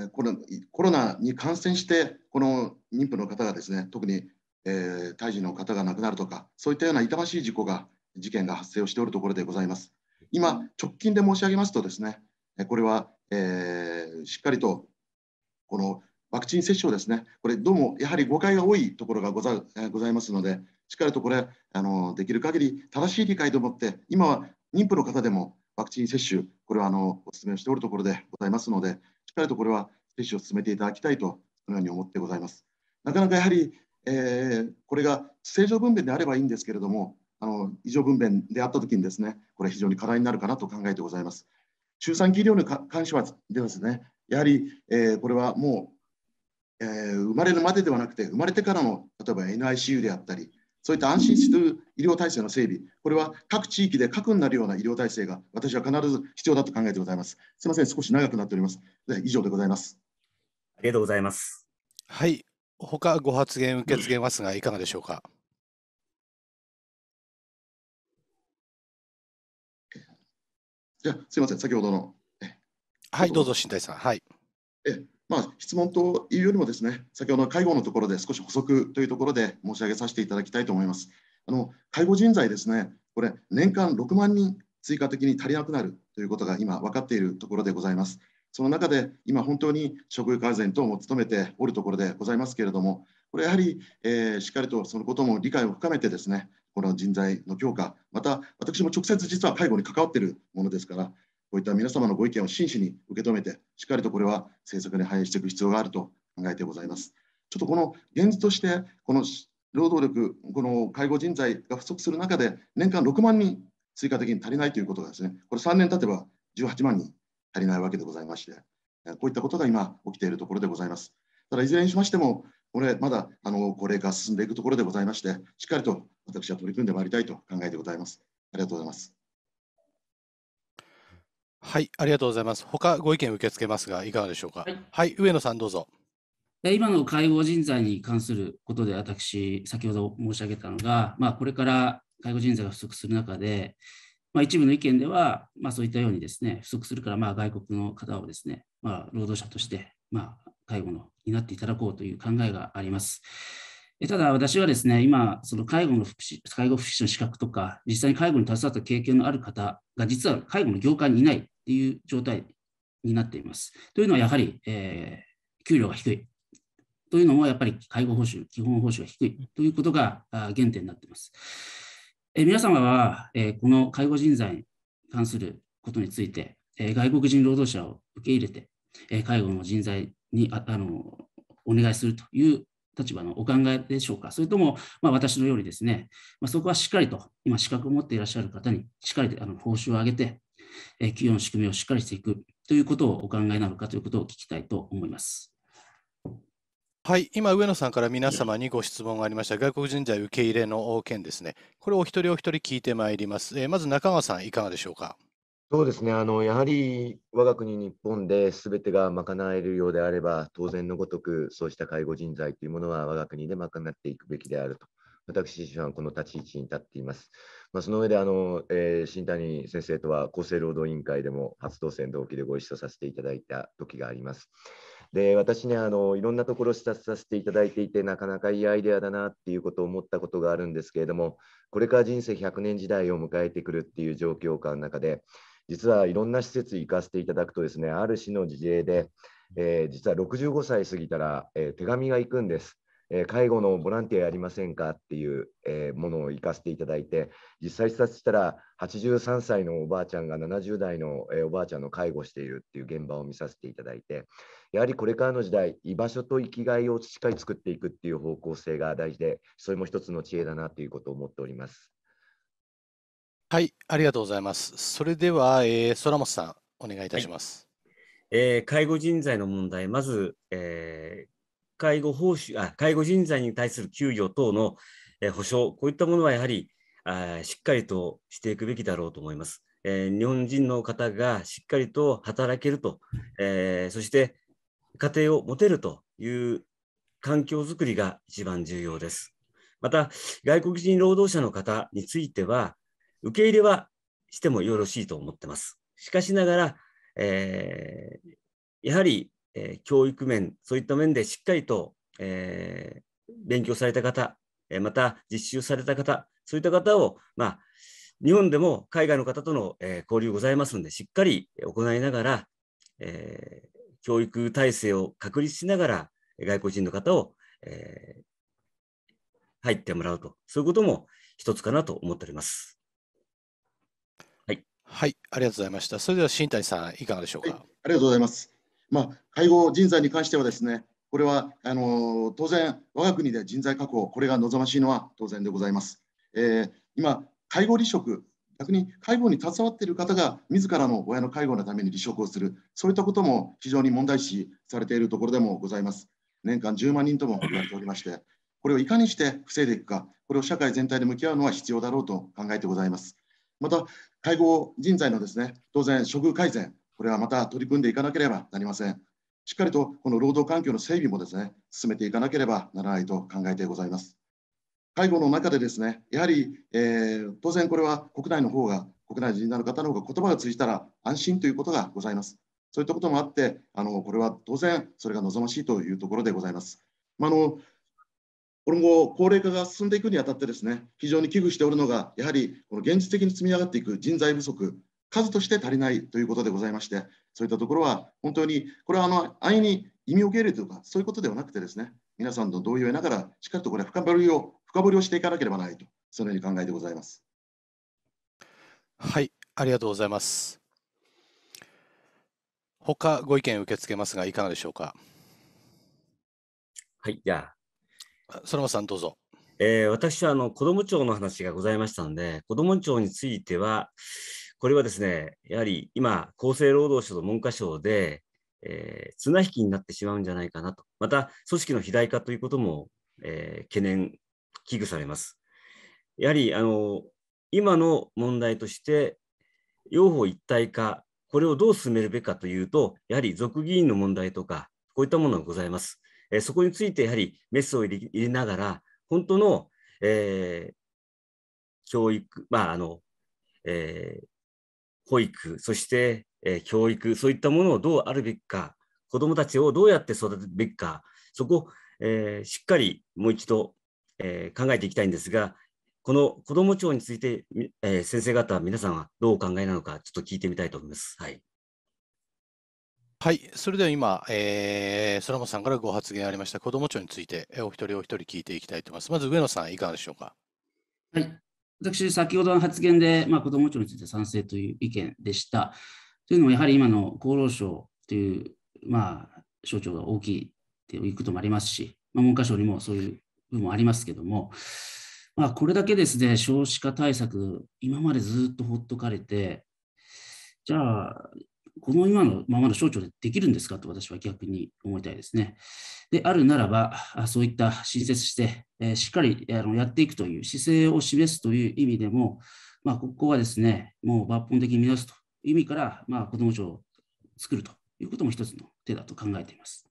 コロコロナに感染して、この妊婦の方がですね、特に、えー、胎児の方が亡くなるとか、そういったような痛ましい事故が事件が発生をしておるところでございます。今、直近で申し上げますとですね、これは、えー、しっかりとこのワクチン接種をですね、これどうもやはり誤解が多いところがござございますので、しっかりとこれあの、できる限り正しい理解と思って、今は妊婦の方でもワクチン接種、これはあのお勧めをしておるところでございますので、しっかりとこれは接種を進めていただきたいと、そのように思ってございます。なかなかやはり、えー、これが正常分娩であればいいんですけれども、あの異常分娩であったときにですね、これ非常に課題になるかなと考えてございます。中産企業に関しはではですね、やはり、えー、これはもう、えー、生まれるまでではなくて、生まれてからの例えば NICU であったり、そういった安心する医療体制の整備、これは各地域で核になるような医療体制が私は必ず必要だと考えてございます。すみません、少し長くなっております。以上でございます。ありがとうございます。はい、他ご発言、受け付けますが、いかがでしょうか。じゃすみません、先ほどの。はい、どうぞ、新大さん。はい。えまあ、質問というよりもですね、先ほどの介護のところで少し補足というところで申し上げさせていただきたいと思います。あの介護人材ですね、これ、年間6万人追加的に足りなくなるということが今分かっているところでございます。その中で今本当に処遇改善等も務めておるところでございますけれども、これやはり、えー、しっかりとそのことも理解を深めてですね、この人材の強化、また私も直接実は介護に関わっているものですから、こういった皆様のご意見を真摯に受け止めて、しっかりとこれは政策に反映していく必要があると考えてございます。ちょっとこの現実として、この労働力、この介護人材が不足する中で、年間6万人追加的に足りないということがですね、これ3年経てば18万人足りないわけでございまして、こういったことが今起きているところでございます。ただ、いずれにしましても、これ、まだあの高齢化進んでいくところでございまして、しっかりと私は取り組んでまいりたいと考えてございます。ありがとうございます。はい、ありがとうございます。他ご意見受け付けますが、いかがでしょうか。はい、はい、上野さんどうぞ。今の介護人材に関することで、私、先ほど申し上げたのが、まあ、これから介護人材が不足する中で、まあ、一部の意見では、まあ、そういったようにですね、不足するから、まあ、外国の方をですね、まあ、労働者として、まあ、介護の担っていただこうという考えがあります。ただ私はですね、今、その介護の福祉、介護福祉の資格とか、実際に介護に携わった経験のある方が、実は介護の業界にいないっていう状態になっています。というのは、やはり、えー、給料が低い。というのも、やっぱり介護報酬、基本報酬が低いということが原点になっています。えー、皆様は、えー、この介護人材に関することについて、え外国人労働者を受け入れて、え介護の人材にああのお願いするという立場のお考えでしょうかそれとも、まあ、私のようにですね、まあ、そこはしっかりと、今資格を持っていらっしゃる方に、しっかりとあの報酬を上げて、えー、企業の仕組みをしっかりしていくということをお考えなのかということを聞きたいと思います。はい、今、上野さんから皆様にご質問がありました、外国人材受け入れの件ですね、これをお一人お一人聞いてまいります。えー、まず中川さん、いかがでしょうか。そうですねあのやはり我が国日本で全てが賄えるようであれば当然のごとくそうした介護人材というものは我が国で賄っていくべきであると私自身はこの立ち位置に立っています。まあ、その上であの、えー、新谷先生とは厚生労働委員会でも初当選同期でご一緒させていただいた時があります。で私ねあの、いろんなところ視察させていただいていて、なかなかいいアイデアだなっていうことを思ったことがあるんですけれども、これから人生100年時代を迎えてくるっていう状況下の中で、実はいろんな施設行かせていただくとですね、ある市の事例で、えー、実は65歳過ぎたら、えー、手紙が行くんです。えー、介護のボランティアやりませんかっていう、えものを行かせていただいて、実際視察したら、83歳のおばあちゃんが70代の、えおばあちゃんの介護しているっていう現場を見させていただいて、やはりこれからの時代、居場所と生きがいをしっかり作っていくっていう方向性が大事で、それも一つの知恵だなということを思っております。はい、ありがとうございます。それでは、えー、空本さん、お願いいたします。えー、介護人材の問題、まず、えー、介護報酬あ、介護人材に対する給与等の、えー、保障、こういったものはやはりあしっかりとしていくべきだろうと思います。えー、日本人の方がしっかりと働けると、えー、そして家庭を持てるという環境づくりが一番重要です。また、外国人労働者の方については、受け入れはしてもよろしいと思ってます。しかしながら、えー、やはり、えー、教育面、そういった面でしっかりと、えー、勉強された方、えまた実習された方、そういった方を、まあ、日本でも海外の方との、え交流ございますので、しっかり行いながら、え教育体制を確立しながら、外国人の方を、え入ってもらうと、そういうことも一つかなと思っております。はい、ありがとうございました。それでは新谷さん、いかがでしょうか。はい、ありがとうございます。まあ、介護人材に関してはですね、これはあの当然、我が国で人材確保、これが望ましいのは当然でございます。えー、今、介護離職、逆に介護に携わっている方が自らの親の介護のために離職をする、そういったことも非常に問題視されているところでもございます。年間10万人とも言われておりまして、これをいかにして防いでいくか、これを社会全体で向き合うのは必要だろうと考えてございます。また介護人材のですね当然、処遇改善、これはまた取り組んでいかなければなりません。しっかりとこの労働環境の整備もですね進めていかなければならないと考えてございます。介護の中でですねやはり、えー、当然これは国内の方が国内人材の方の方が言葉が通じたら安心ということがございます。そういったこともあってあのこれは当然それが望ましいというところでございます。まあの今後、高齢化が進んでいくにあたってですね、非常に危惧しておるのが、やはりこの現実的に積み上がっていく人材不足、数として足りないということでございまして、そういったところは本当に、これはあの安易に意味を受け入れるとか、そういうことではなくてですね、皆さんの同意を得ながら、しっかりとこれ深掘りを深掘りをしていかなければならないと、そのように考えてございます。はい、ありがとうございます。他ご意見受け付けますが、いかがでしょうか。はい、じゃあ、そのさんどうぞ。えー、私はあの子ども庁の話がございましたので、子ども庁については、これはですね、やはり今、厚生労働省と文科省で、えー、綱引きになってしまうんじゃないかなと、また組織の肥大化ということも、えー、懸念、危惧されます。やはりあの今の問題として、用法一体化、これをどう進めるべきかというと、やはり俗議員の問題とか、こういったものがございます。えー、そこについてやはりメスを入れながら、本当の、えー、教育、まああのえー、保育、そして、えー、教育、そういったものをどうあるべきか、子どもたちをどうやって育てるべきか、そこえー、しっかりもう一度、えー、考えていきたいんですが、この子ども庁について、えー、先生方、皆さんはどうお考えなのか、ちょっと聞いてみたいと思います。はいはい、それでは今、えー、空本さんからご発言ありました子ども庁について、お一人お一人聞いていきたいと思います。まず上野さん、いかがでしょうか。はい、私、先ほどの発言で、まあ、子ども庁について賛成という意見でした。というのも、やはり今の厚労省という、まあ、省庁が大きいということもありますし、まあ、文科省にもそういう部分もありますけども、まあ、これだけですね、少子化対策、今までずっとほっとかれて、じゃあ、この今のままの省庁でできるんですかと私は逆に思いたいですね。であるならば、そういった新設して、えー、しっかりあのやっていくという姿勢を示すという意味でも、まあ、ここはですね、もう抜本的に見直すという意味から、まあ、子ども庁を作るということも一つの手だと考えています。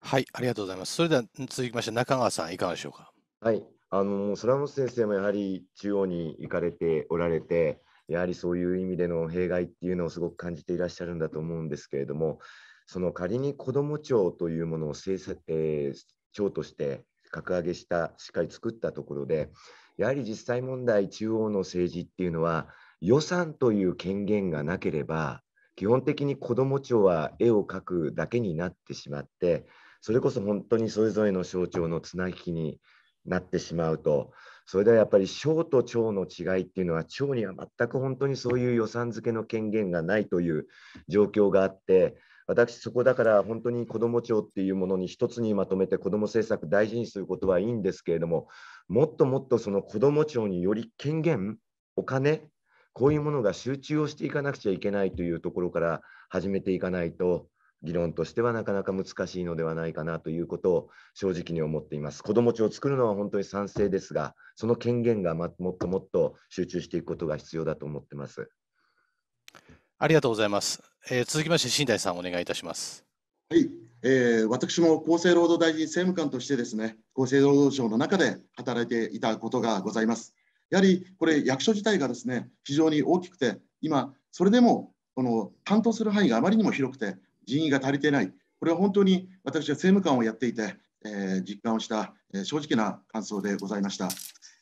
はい、ありがとうございます。それでは続きまして、中川さん、いかがでしょうか。はい、あの、ラム先生もやはり中央に行かれておられて、やはりそういう意味での弊害っていうのをすごく感じていらっしゃるんだと思うんですけれども、その仮にこども庁というものを政策、えー、庁として格上げした、しっかり作ったところで、やはり実際問題、中央の政治っていうのは、予算という権限がなければ、基本的にこども庁は絵を描くだけになってしまって、それこそ本当にそれぞれの省庁の綱引きになってしまうと、それではやっぱり省と町の違いっていうのは、町には全く本当にそういう予算付けの権限がないという状況があって、私、そこだから本当に子ども庁っていうものに一つにまとめて子ども政策大事にすることはいいんですけれども、もっともっとその子ども庁により権限、お金、こういうものが集中をしていかなくちゃいけないというところから始めていかないと、議論としてはなかなか難しいのではないかなということを正直に思っています。子ども庁を作るのは本当に賛成ですが、その権限がもっともっと集中していくことが必要だと思ってます。ありがとうございます。えー、続きまして、新大さん、お願いいたします。はい、えー、私も厚生労働大臣政務官としてですね、厚生労働省の中で働いていたことがございます。やはりこれ、役所自体がですね、非常に大きくて、今、それでもこの担当する範囲があまりにも広くて、人員が足りていない、これは本当に私は政務官をやっていて、え実感をした、え正直な感想でございました。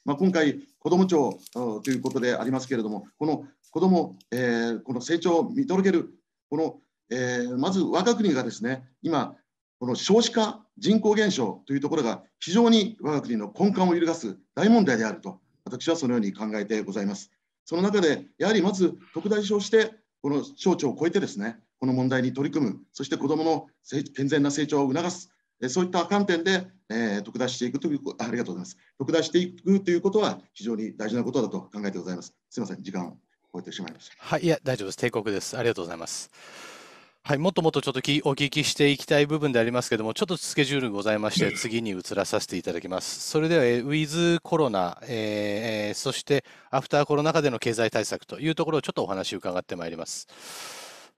まあ、今回、こども庁ということでありますけれども、この子ども、えー、この成長を見届ける、この、えー、まず我が国がですね、今、この少子化、人口減少というところが非常に我が国の根幹を揺るがす大問題であると、私はそのように考えてございます。その中で、やはりまず特大少して、この省庁を超えてですね、この問題に取り組む、そして子どもの健全な成長を促す、そういった観点で、え特出していくという、ありがとうございます。特出していくということは非常に大事なことだと考えてございます。すみません、時間を超えてしまいました。はい、いや、大丈夫です。帝国です。ありがとうございます。はい、もっともっとちょっとお聞きしていきたい部分でありますけども、ちょっとスケジュールございまして、次に移らさせていただきます。それでは、えウィズコロナ、えー、そしてアフターコロナ禍での経済対策というところをちょっとお話を伺ってまいります。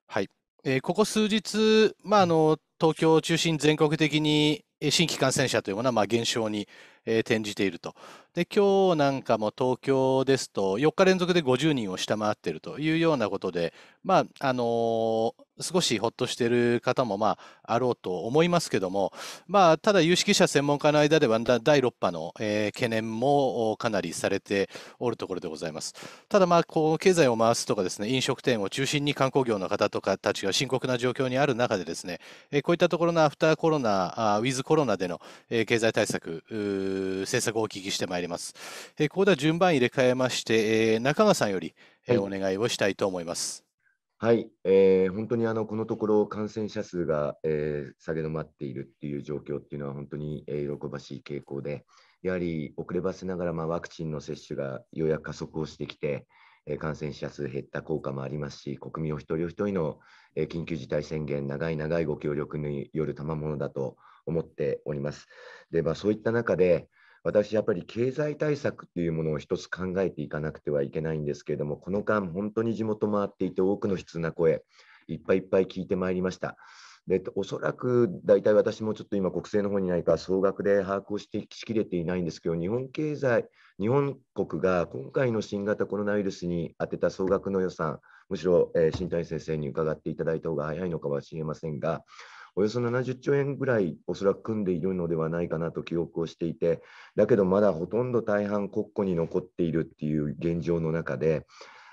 はい。えー、ここ数日、まあ、あの東京を中心全国的に新規感染者というものはまあ減少に、えー、転じていると。で、今日なんかも東京ですと、4日連続で50人を下回っているというようなことで、まああのー、少しほっとしている方も、まあ、あろうと思いますけども、まあ、ただ有識者、専門家の間では第6波の、えー、懸念もかなりされておるところでございます。ただ、まあ、こう経済を回すとかですね、飲食店を中心に観光業の方とかたちが深刻な状況にある中でですね、えー、こういったところのアフターコロナ、あウィズコロナでの、えー、経済対策、政策をお聞きしてまいります。えー、ここでは順番入れ替えまして、えー、中川さんより、えー、お願いをしたいと思います。はい、えー、本当にあのこのところ感染者数が、えー、下げ止まっているっていう状況っていうのは本当に、えー、喜ばしい傾向で、やはり遅ればせながら、まあ、ワクチンの接種がようやく加速をしてきて、えー、感染者数減った効果もありますし、国民お一人お一人の、えー、緊急事態宣言、長い長いご協力による賜物だと思っております。でまあ、そういった中で私、やっぱり経済対策というものを一つ考えていかなくてはいけないんですけれども、この間、本当に地元回っていて、多くの悲痛な声、いっぱいいっぱい聞いてまいりました。でおそらく大体私もちょっと今、国政の方にないか、総額で把握をしてしきれていないんですけど、日本経済、日本国が今回の新型コロナウイルスに充てた総額の予算、むしろ、えー、新谷先生に伺っていただいた方が早いのかもしれませんが、およそ70兆円ぐらいおそらく組んでいるのではないかなと記憶をしていて、だけどまだほとんど大半国庫に残っているっていう現状の中で、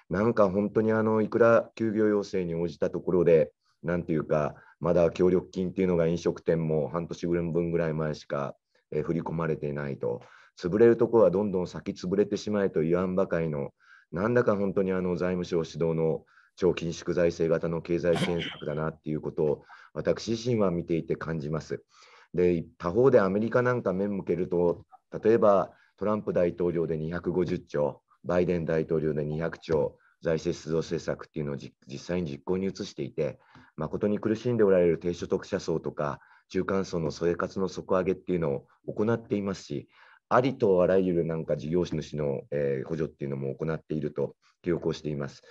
なんか本当にあのいくら休業要請に応じたところで、なんていうか、まだ協力金っていうのが飲食店も半年分ぐらい前しか振り込まれていないと、潰れるところはどんどん先潰れてしまえと言わんばかりの、なんだか本当にあの財務省指導の長期縮財政型の経済支援策だなということを私自身は見ていて感じます。で他方でアメリカなんか目向けると例えばトランプ大統領で250兆バイデン大統領で200兆財政出動政策っていうのを実際に実行に移していて誠に苦しんでおられる低所得者層とか中間層の生活の底上げっていうのを行っていますしありとあらゆるなんか事業主の、えー、補助っていうのも行っていると記憶をしています。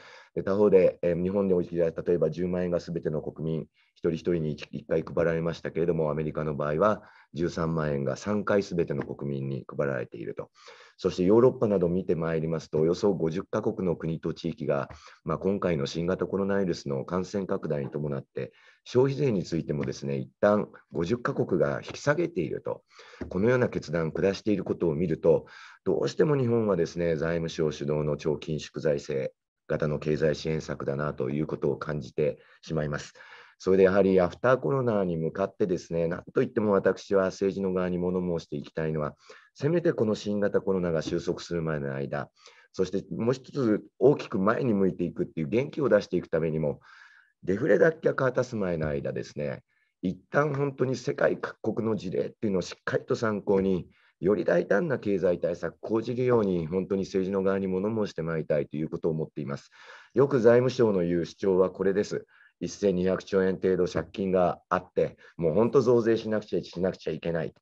他方で、え日本においては例えば10万円がすべての国民一人一人に 1, 回配られましたけれども、アメリカの場合は13万円が3回すべての国民に配られていると。そしてヨーロッパなどを見てまいりますと、およそ50カ国の国と地域が、まあ、今回の新型コロナウイルスの感染拡大に伴って、消費税についてもですね、一旦50カ国が引き下げていると、このような決断を下していることを見ると、どうしても日本はですね、財務省主導の長期緊縮財政、型の経済支援策だなということを感じてしまいます。それでやはりアフターコロナに向かってですね、なんといっても私は政治の側に物申していきたいのは、せめてこの新型コロナが収束する前の間、そしてもう一つ大きく前に向いていくっていう元気を出していくためにも、デフレ脱却を果たす前の間ですね、一旦本当に世界各国の事例っていうのをしっかりと参考に、より大胆な経済対策、講じるように、本当に政治の側に物申してまいりたいということを思っています。よく財務省の言う主張はこれです。1200兆円程度借金があって、もう本当増税しなくちゃしなくちゃいけない。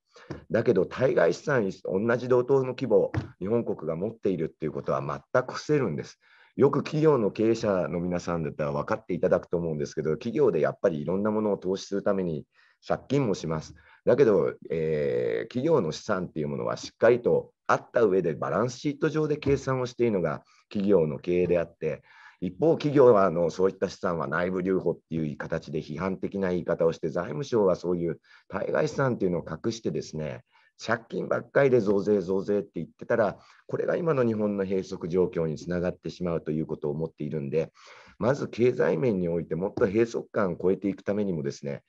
だけど、対外資産、同じ同等の規模を日本国が持っているということは全く伏せるんです。よく企業の経営者の皆さんだったら分かっていただくと思うんですけど、企業でやっぱりいろんなものを投資するために借金もします。だけど、えー、企業の資産っていうものはしっかりとあった上でバランスシート上で計算をしているのが企業の経営であって、一方、企業はあのそういった資産は内部留保っていう形で批判的な言い方をして、財務省はそういう対外資産っていうのを隠してですね、借金ばっかりで増税、増税って言ってたら、これが今の日本の閉塞状況につながってしまうということを思っているんで、まず経済面においてもっと閉塞感を超えていくためにもですね、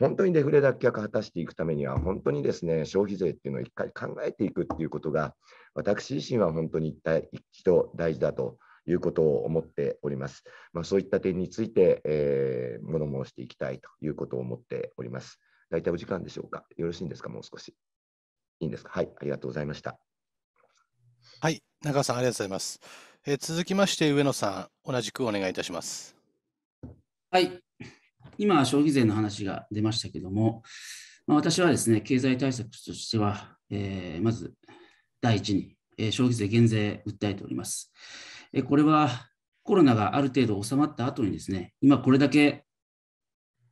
本当にデフレ脱却を果たしていくためには、本当にですね消費税っていうのを一回考えていくっていうことが、私自身は本当に一一度大事だということを思っております。まあ、そういった点について、えー、物申していきたいということを思っております。大体お時間でしょうか。よろしいんですか、もう少し。いいんですか。はい、ありがとうございました。はい、中川さん、ありがとうございます。えー、続きまして、上野さん、同じくお願いいたします。はい、今、消費税の話が出ましたけども、まあ、私はですね、経済対策としては、えー、まず第一に、えー、消費税減税訴えております。えー、これはコロナがある程度収まった後にですね、今これだけ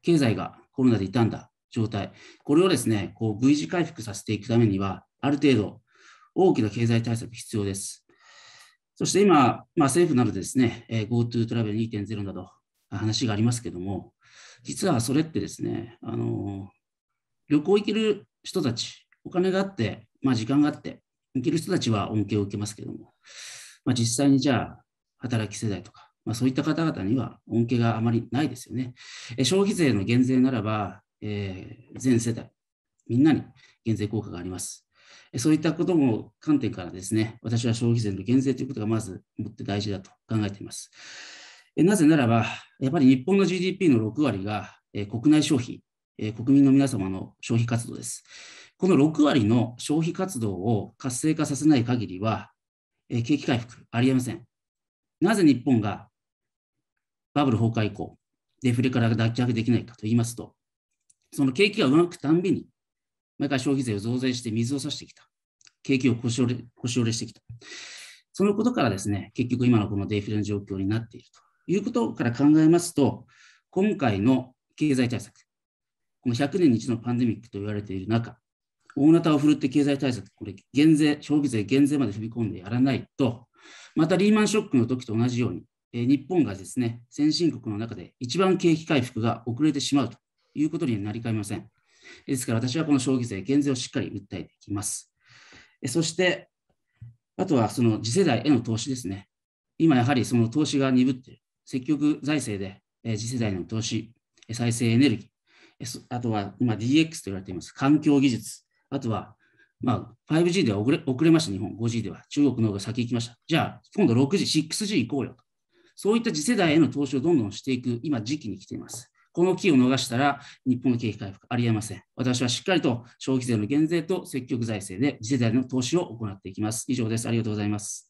経済がコロナで傷んだ状態、これをですね、こう V 字回復させていくためには、ある程度大きな経済対策必要です。そして今、まあ、政府などですね、GoTo トラベル2.0など話がありますけども、実はそれってですね、あの旅行行ける人たち、お金があって、まあ、時間があって、行ける人たちは恩恵を受けますけども、まあ、実際にじゃあ、働き世代とか、まあ、そういった方々には恩恵があまりないですよね。え消費税の減税ならば、えー、全世代、みんなに減税効果があります。そういったことも観点からですね、私は消費税の減税ということがまずもって大事だと考えています。なぜならば、やっぱり日本の GDP の6割が国内消費、国民の皆様の消費活動です。この6割の消費活動を活性化させない限りは、景気回復ありえません。なぜ日本がバブル崩壊以降、デフレから脱却できないかと言いますと、その景気が上手くたんびに、毎回消費税を増税して水を差してきた。景気を腰折れ腰折れしてきた。そのことからですね、結局今のこのデフレの状況になっているということから考えますと、今回の経済対策、この100年に一度のパンデミックと言われている中、大なたを振るって経済対策、これ、減税、消費税減税まで踏み込んでやらないと、またリーマンショックの時と同じように、え日本がですね、先進国の中で一番景気回復が遅れてしまうということになりかねません。ですから私はこの消費税減税をしっかり訴えていきます。そして、あとはその次世代への投資ですね。今やはりその投資が鈍っている。積極財政で、え次世代の投資、再生エネルギー、あとは今 DX と言われています環境技術、あとは、まあ、5G では遅れ遅れました、日本、5G では。中国の方が先行きました。じゃあ、今度 6G、6G 行こうよと。そういった次世代への投資をどんどんしていく、今、時期に来ています。この機を逃したら、日本の景気回復ありえません。私はしっかりと消費税の減税と積極財政で次世代の投資を行っていきます。以上です。ありがとうございます。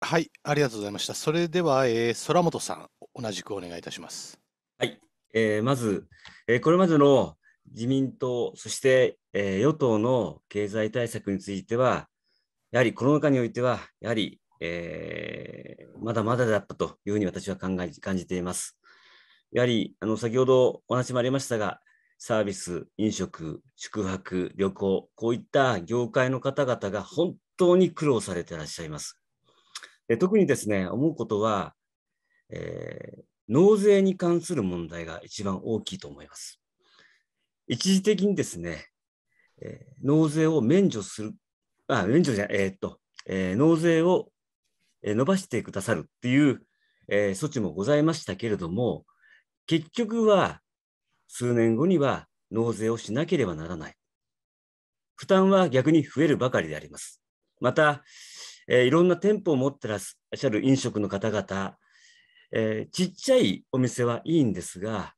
はい、ありがとうございました。それでは、えー、空本さん、同じくお願いいたします。はい、えー、まず、えー、これまでの自民党、そして、えー、与党の経済対策については、やはりコロナ禍においては、やはり、えー、まだまだだったというふうに私は考え感じています。やはりあの先ほどお話もありましたが、サービス、飲食、宿泊、旅行、こういった業界の方々が本当に苦労されていらっしゃいます。え特にですね、思うことは、えー、納税に関する問題が一番大きいと思います。一時的にですね、えー、納税を免除する、あ、免除じゃ、えー、っと、えー、納税を伸ばしてくださるっていう、え措置もございましたけれども、結局は数年後には納税をしなければならない。負担は逆に増えるばかりであります。また、えー、いろんな店舗を持ってらっしゃる飲食の方々、えー、ちっちゃいお店はいいんですが、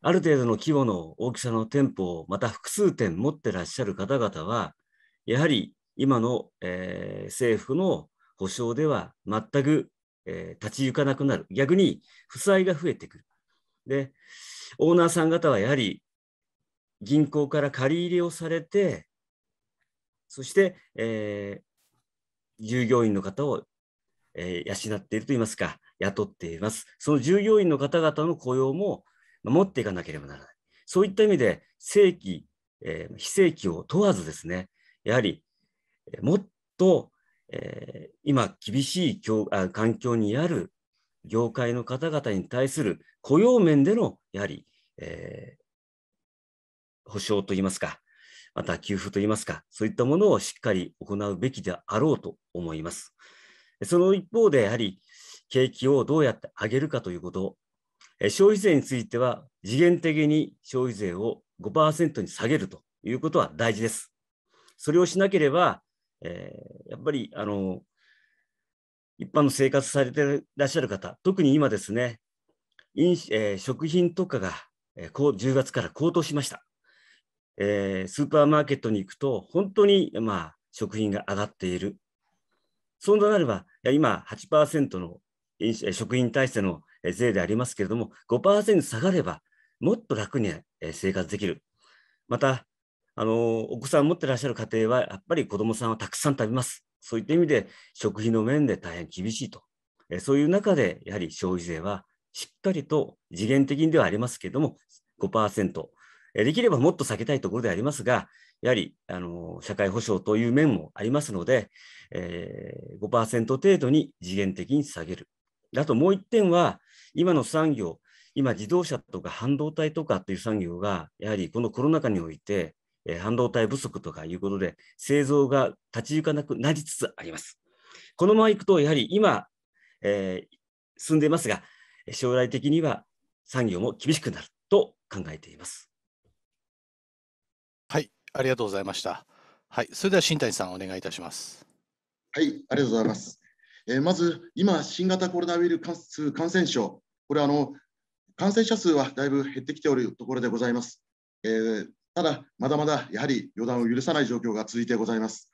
ある程度の規模の大きさの店舗をまた複数店持ってらっしゃる方々は、やはり今の、えー、政府の保障では全く、えー、立ち行かなくなる。逆に負債が増えてくる。で、オーナーさん方はやはり銀行から借り入れをされて、そして、えー、従業員の方を、えー、養っているといいますか、雇っています。その従業員の方々の雇用も守っていかなければならない。そういった意味で、正規、えー、非正規を問わずですね、やはり、もっと、えー、今、厳しい環境にある業界の方々に対する雇用面での、やはり、えー、保障といいますか、また給付といいますか、そういったものをしっかり行うべきであろうと思います。その一方で、やはり景気をどうやって上げるかということ、消費税については、次元的に消費税を5%に下げるということは大事です。それをしなければ、えー、やっぱりあの一般の生活されていらっしゃる方、特に今ですね、飲えー、食品とかが、えー、10月から高騰しました。えー、スーパーマーケットに行くと、本当に、まあ、食品が上がっている。そうなれば、いや今8%の食品に対しての税でありますけれども、5%下がれば、もっと楽に生活できる。また、あのお子さん持ってらっしゃる家庭は、やっぱり子どもさんはたくさん食べます。そういった意味で、食費の面で大変厳しいと。そういう中で、やはり消費税はしっかりと次元的にではありますけれども、5%できればもっと避けたいところでありますが、やはりあの社会保障という面もありますので、えー、5%程度に次元的に下げる。あともう1点は、今の産業、今、自動車とか半導体とかという産業が、やはりこのコロナ禍において、えー、半導体不足とかいうことで、製造が立ち行かなくなりつつあります。このままいくと、やはり今、えー、進んでいますが、将来的には産業も厳しくなると考えています。はい、ありがとうございました。はい、それでは新谷さんお願いいたします。はい、ありがとうございます。えー、まず今新型コロナウイルス感染症、これあの感染者数はだいぶ減ってきておるところでございます。えー、ただまだまだやはり予断を許さない状況が続いてございます。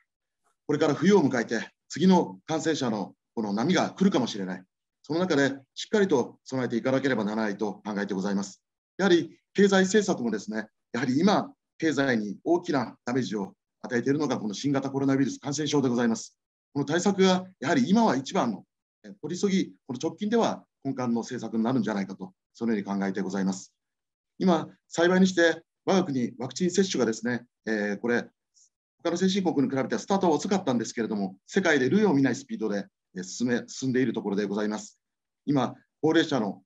これから冬を迎えて次の感染者のこの波が来るかもしれない。その中でしっかりと備えていかなければならないと考えてございます。やはり経済政策もですね、やはり今経済に大きなダメージを与えているのがこの新型コロナウイルス感染症でございます。この対策がやはり今は一番の取り急ぎ、この直近では根幹の政策になるんじゃないかと、そのように考えてございます。今、幸いにして我が国ワクチン接種がですね、えー、これ、他の先進国に比べてはスタートは遅かったんですけれども、世界で類を見ないスピードで進め進んでいるところでございます。今、高齢者の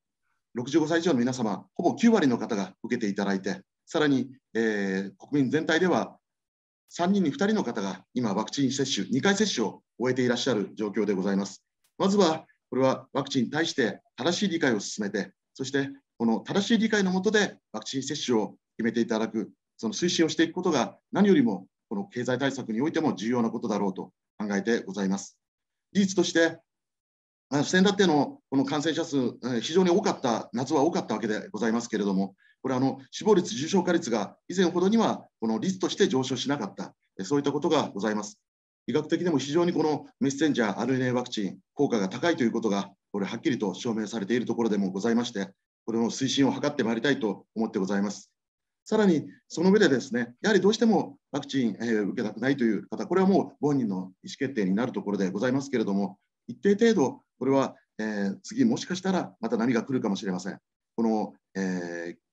65歳以上の皆様、ほぼ9割の方が受けていただいて、さらに、えー、国民全体では3人に2人の方が今、ワクチン接種、2回接種を終えていらっしゃる状況でございます。まずは、これはワクチンに対して正しい理解を進めて、そしてこの正しい理解のもとでワクチン接種を決めていただく、その推進をしていくことが何よりもこの経済対策においても重要なことだろうと考えてございます。事実として、先だってのこの感染者数、非常に多かった、夏は多かったわけでございますけれども、これあの死亡率、重症化率が以前ほどにはこの率として上昇しなかった、そういったことがございます。医学的でも非常にこのメッセンジャー RNA ワクチン、効果が高いということが、これはっきりと証明されているところでもございまして、これの推進を図ってまいりたいと思ってございます。さらに、その上でですね、やはりどうしてもワクチン、えー、受けたくないという方、これはもう本人の意思決定になるところでございますけれども、一定程度、これは、えー、次もしかしたらまた何が来るかもしれません。この、えー、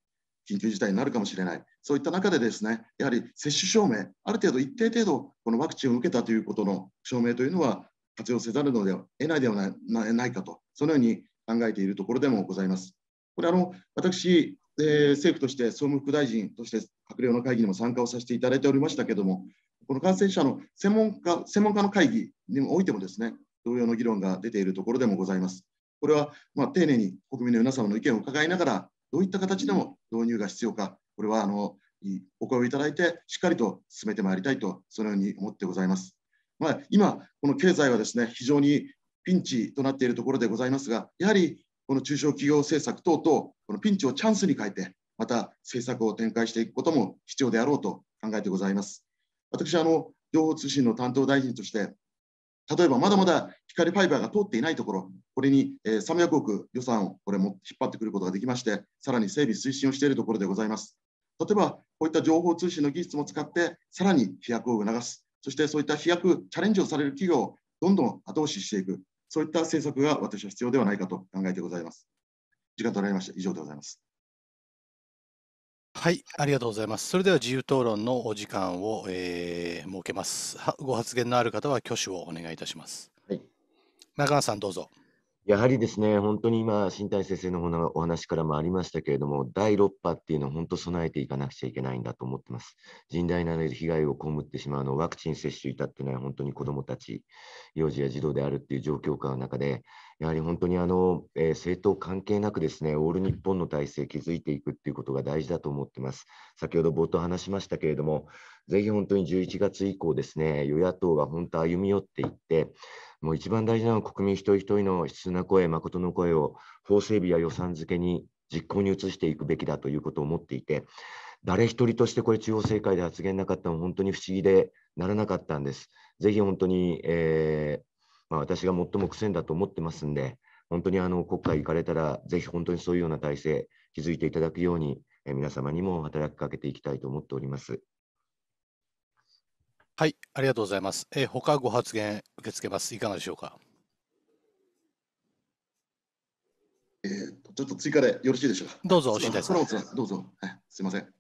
緊急事態になるかもしれない、そういった中で、ですねやはり接種証明、ある程度、一定程度、このワクチンを受けたということの証明というのは、活用せざるのでは得ないではないかと、そのように考えているところでもございます。これあの私、えー、政府として総務副大臣として閣僚の会議にも参加をさせていただいておりましたけれども、この感染者の専門家専門家の会議においてもですね、同様の議論が出ているところでもございます。これは、まあ、丁寧に国民の皆様の意見を伺いながら、どういった形でも導入が必要か、これはあのお声をいただいて、しっかりと進めてまいりたいと、そのように思ってございます。まあ、今、この経済はですね、非常にピンチとなっているところでございますが、やはりこの中小企業政策等々、このピンチをチャンスに変えて、また政策を展開していくことも必要であろうと考えてございます。私、あの情報通信の担当大臣として、例えばまだまだ光ファイバーが通っていないところ、これに300億予算をこれも引っ張ってくることができまして、さらに整備推進をしているところでございます。例えば、こういった情報通信の技術も使って、さらに飛躍を促す、そしてそういった飛躍、チャレンジをされる企業をどんどん後押ししていく、そういった政策が私は必要ではないかと考えてございます。時間となりました。以上でございます。はい、ありがとうございます。それでは自由討論のお時間を、えー、設けます。ご発言のある方は挙手をお願いいたします。はい、中川さん、どうぞ。やはりですね、本当に今、新谷先生のお話からもありましたけれども、第6波っていうのを本当備えていかなくちゃいけないんだと思ってます。甚大な被害を被ってしまうの、ワクチン接種至ってない本当に子どもたち、幼児や児童であるっていう状況下の中で、やはり本当にあの、えー、政党関係なくですね、オール日本の体制築いていくっていうことが大事だと思ってます。先ほど冒頭話しましたけれども、ぜひ本当に11月以降ですね、与野党が本当歩み寄っていって、もう一番大事なのは国民一人一人の悲痛な声、誠の声を法整備や予算付けに実行に移していくべきだということを思っていて、誰一人としてこれ地方政界で発言なかったの本当に不思議でならなかったんです。ぜひ本当に、えーまあ、私が最も苦戦だと思ってますんで、本当にあの国会行かれたら、ぜひ本当にそういうような体制、築いていただくように、え皆様にも働きかけていきたいと思っております。はい、ありがとうございます。え他ご発言受け付けます。いかがでしょうか。えー、ちょっと追加でよろしいでしょうか。どうぞ、新田さん。どうぞ、すみません。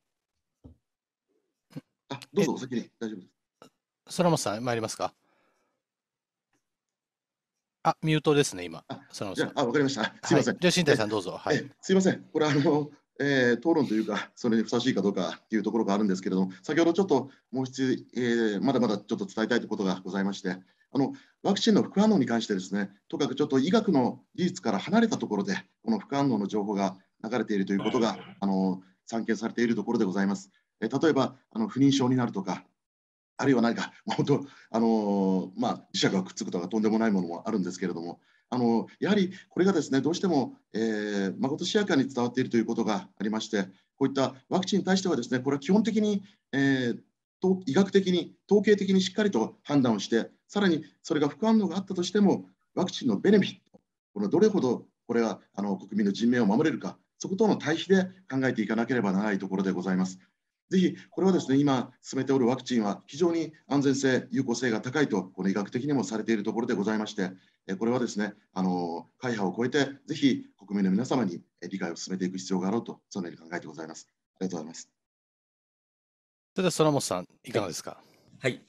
あ、どうぞ、お先に、大丈夫です。空本さん、参りますか。あ、ミュートですね、今。あ、そのじゃあ、わかりました。すみません。はい、じゃ新谷さん、どうぞ。はい。すみません。これ、あの、えー、討論というか、それにふさわしいかどうかというところがあるんですけれども、先ほどちょっともう一つ、えー、まだまだちょっと伝えたいことがございまして、あのワクチンの副反応に関してですね、とかくちょっと医学の技術から離れたところで、この副反応の情報が流れているということが、あの散見されているところでございます。え例えばあの、不妊症になるとか、あるいは何か 本当あの、まあ、磁石がくっつくとかとんでもないものもあるんですけれどもあのやはりこれがですねどうしても、えー、まことしやかに伝わっているということがありましてこういったワクチンに対してはですねこれは基本的に、えー、医学的に統計的にしっかりと判断をしてさらにそれが副反応があったとしてもワクチンのベネフィットこのどれほどこれはあの国民の人命を守れるかそことの対比で考えていかなければならないところでございます。ぜひ、これはですね、今進めておるワクチンは非常に安全性、有効性が高いと、この医学的にもされているところでございまして、これはですね、あの会派を超えて、ぜひ国民の皆様に理解を進めていく必要があろうと、そのように考えてございます。ありがとうございます。それでは、空本さん、いかがですか。はい、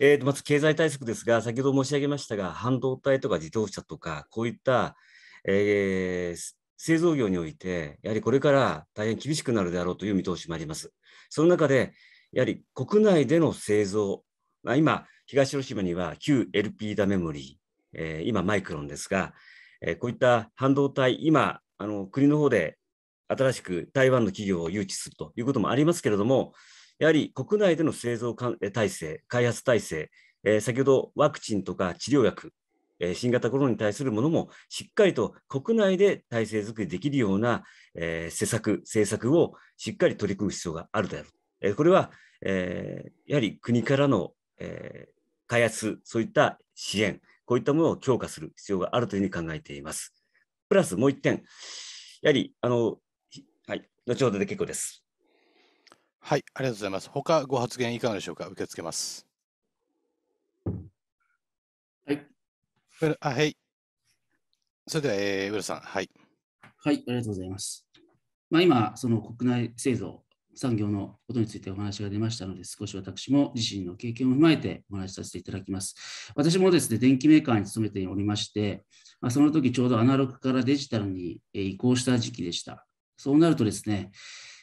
えー、とまず経済対策ですが、先ほど申し上げましたが、半導体とか自動車とか、こういった、えー、製造業において、やはりこれから大変厳しくなるであろうという見通しもあります。その中で、やはり国内での製造、まあ、今、東広島には旧 LP ダメモリー、えー、今マイクロンですが、えー、こういった半導体、今、あの国の方で新しく台湾の企業を誘致するということもありますけれども、やはり国内での製造体制、開発体制、えー、先ほどワクチンとか治療薬、え新型コロナに対するものもしっかりと国内で体制づくりできるような、え施策、政策をしっかり取り組む必要があるである。えこれは、えやはり国からの、え開発、そういった支援、こういったものを強化する必要があるというふうに考えています。プラスもう一点、やはりあの、はい、後ほどで結構です。はい、ありがとうございます。他ご発言いかがでしょうか。受け付けます。あ、はい。それでは、えー、ウルさん、はい。はい、ありがとうございます。まあ、今、その国内製造、産業のことについてお話が出ましたので、少し私も自身の経験を踏まえてお話しさせていただきます。私もですね、電機メーカーに勤めておりまして、まあ、その時ちょうどアナログからデジタルに移行した時期でした。そうなるとですね、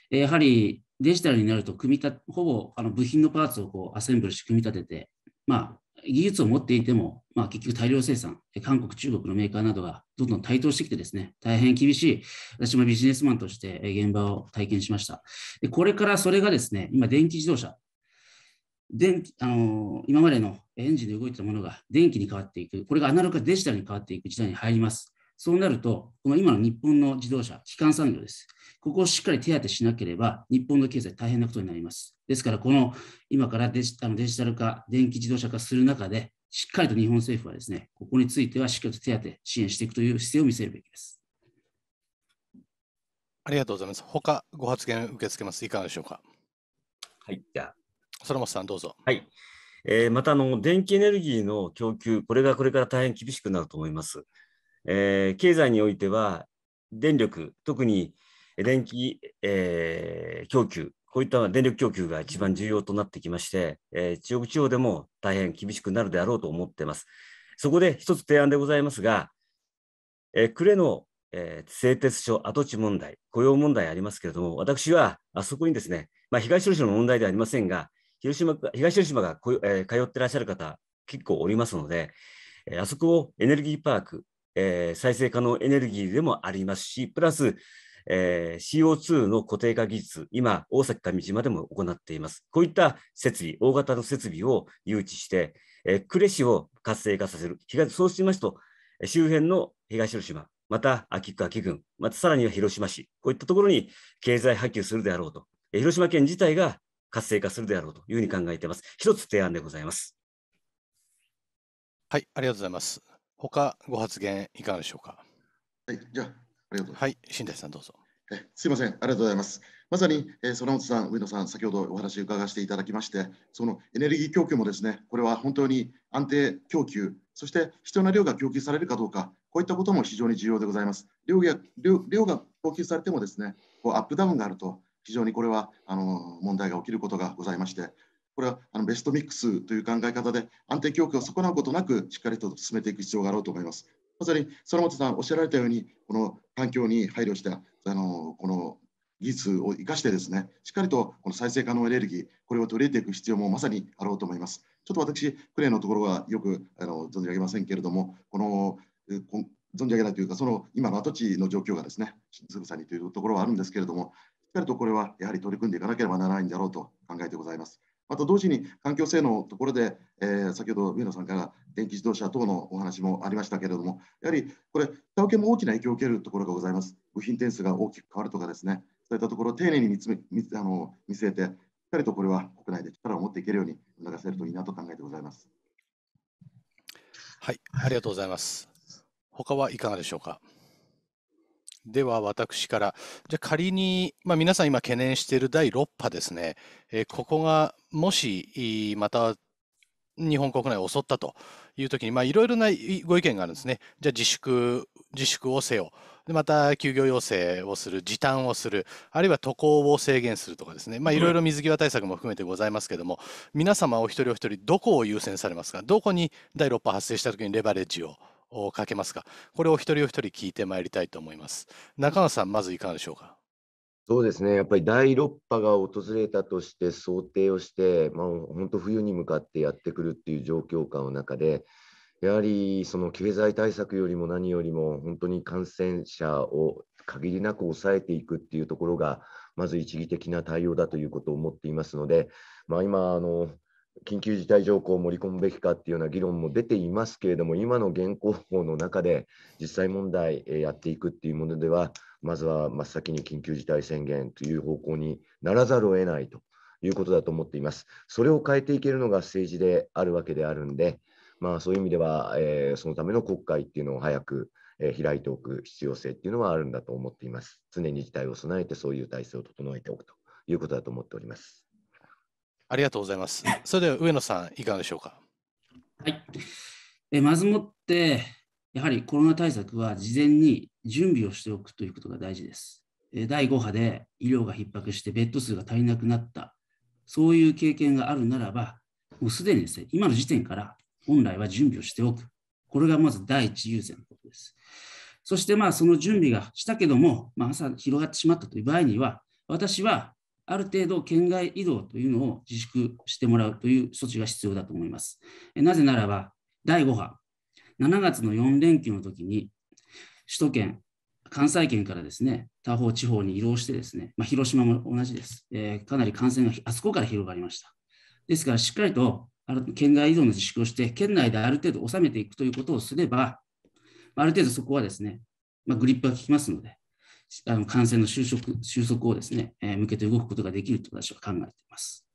やはりデジタルになると組み立て、ほぼあの部品のパーツをこうアセンブルして組み立てて、まあ、技術を持っていても、まあ、結局大量生産、韓国、中国のメーカーなどがどんどん台頭してきてですね、大変厳しい、私もビジネスマンとして現場を体験しました。でこれからそれがですね、今、電気自動車、電あの今までのエンジンで動いてたものが電気に変わっていく、これがアナログかデジタルに変わっていく時代に入ります。そうなると、この今の日本の自動車、基幹産業です。ここをしっかり手当てしなければ、日本の経済大変なことになります。ですから、この今からデジあのデジタル化、電気自動車化する中で、しっかりと日本政府はですね、ここについてはしっかりと手当て、支援していくという姿勢を見せるべきです。ありがとうございます。他ご発言受け付けます。いかがでしょうか。はい、じゃあ、空本さん、どうぞ。はい。えー、またあの電気エネルギーの供給、これがこれから大変厳しくなると思います。えー、経済においては電力、特に電気、えー、供給、こういった電力供給が一番重要となってきまして、えー、中国地方でも大変厳しくなるであろうと思っています。そこで一つ提案でございますが、えー、呉の、えー、製鉄所跡地問題、雇用問題ありますけれども、私はあそこにですね、まあ、東広島の問題ではありませんが、広島東広島がこ、えー、通ってらっしゃる方、結構おりますので、えー、あそこをエネルギーパーク、えー、再生可能エネルギーでもありますし、プラス、えー、CO2 の固定化技術、今、大崎上島でも行っています。こういった設備、大型の設備を誘致して、えー、呉市を活性化させる、東そうしますと、周辺の東広島、また秋区、秋郡、またさらには広島市、こういったところに経済波及するであろうと、えー、広島県自体が活性化するであろうというふうに考えています。一つ提案でございます。はい、ありがとうございます。他ご発言いかがでしょうか。はい、じゃあ、ありがとうはい、新田さんどうぞ。えすみません、ありがとうございます。まさに、えー、空本さん、上野さん、先ほどお話伺わせていただきまして、そのエネルギー供給もですね、これは本当に安定供給、そして必要な量が供給されるかどうか、こういったことも非常に重要でございます。量や量量が供給されてもですね、こうアップダウンがあると、非常にこれはあの問題が起きることがございまして、これはあのベストミックスという考え方で安定供給を損なうことなくしっかりと進めていく必要があろうと思います。まさに空本さんおっしゃられたようにこの環境に配慮したあのこの技術を生かしてですねしっかりとこの再生可能エネルギーこれを取り入れていく必要もまさにあろうと思います。ちょっと私クレーのところはよくあの存じ上げませんけれどもこの存じ上げないというか、その今の跡地の状況がですね、つぶさにというところはあるんですけれども、しっかりとこれはやはり取り組んでいかなければならないんだろうと考えてございます。また同時に環境性能のところで、えー、先ほど上野さんから電気自動車等のお話もありましたけれども、やはりこれ、下請けも大きな影響を受けるところがございます。部品点数が大きく変わるとかですね、そういったところを丁寧に見つめ見あの見据えて、しっかりとこれは国内で力を持っていけるように促せるといいなと考えてございます。はい、ありがとうございます。他はいかがでしょうか。では私から、じゃ仮に、まあ、皆さん今懸念している第6波ですね、えー、ここがもしまた日本国内を襲ったというときに、いろいろなご意見があるんですね。じゃあ自粛、自粛をせよ。でまた休業要請をする、時短をする、あるいは渡航を制限するとかですね、いろいろ水際対策も含めてございますけれども、皆様お一人お一人、どこを優先されますか、どこに第6波発生したときにレバレッジををかけますか、これを一人お一人聞いてまいりたいと思います。中野さん、まずいかがでしょうか。そうですね、やっぱり第6波が訪れたとして想定をして、まあ、本当、冬に向かってやってくるっていう状況下の中で、やはりその経済対策よりも何よりも、本当に感染者を限りなく抑えていくっていうところが、まず一義的な対応だということを思っていますので、まあ、今あの、緊急事態条項を盛り込むべきかっていうような議論も出ていますけれども、今の現行法の中で実際問題やっていくっていうものでは、まずは真っ先に緊急事態宣言という方向にならざるを得ないということだと思っています。それを変えていけるのが政治であるわけであるんで、まあ、そういう意味では、えー、そのための国会っていうのを早く、えー、開いておく必要性っていうのはあるんだと思っています。常に事態を備えて、そういう体制を整えておくということだと思っております。ありがとうございます。それでは上野さん、いかがでしょうか。はい。えまずもって、やはりコロナ対策は事前に準備をしておくということが大事です。第5波で医療が逼迫してベッド数が足りなくなった、そういう経験があるならば、もうすでにですね、今の時点から本来は準備をしておく。これがまず第一優先のことです。そしてまあその準備がしたけども、まあ、朝広がってしまったという場合には、私はある程度県外移動というのを自粛してもらうという措置が必要だと思います。なぜならば、第5波、7月の4連休の時に、首都圏、関西圏からですね、他方地方に移動してですね、まあ、広島も同じです、えー、かなり感染があそこから広がりました。ですから、しっかりと県外移動の自粛をして、県内である程度収めていくということをすれば、ある程度そこはですね、まあ、グリップが効きますので、あの感染の収束収束をですね、えー、向けて動くことができると私は考えています。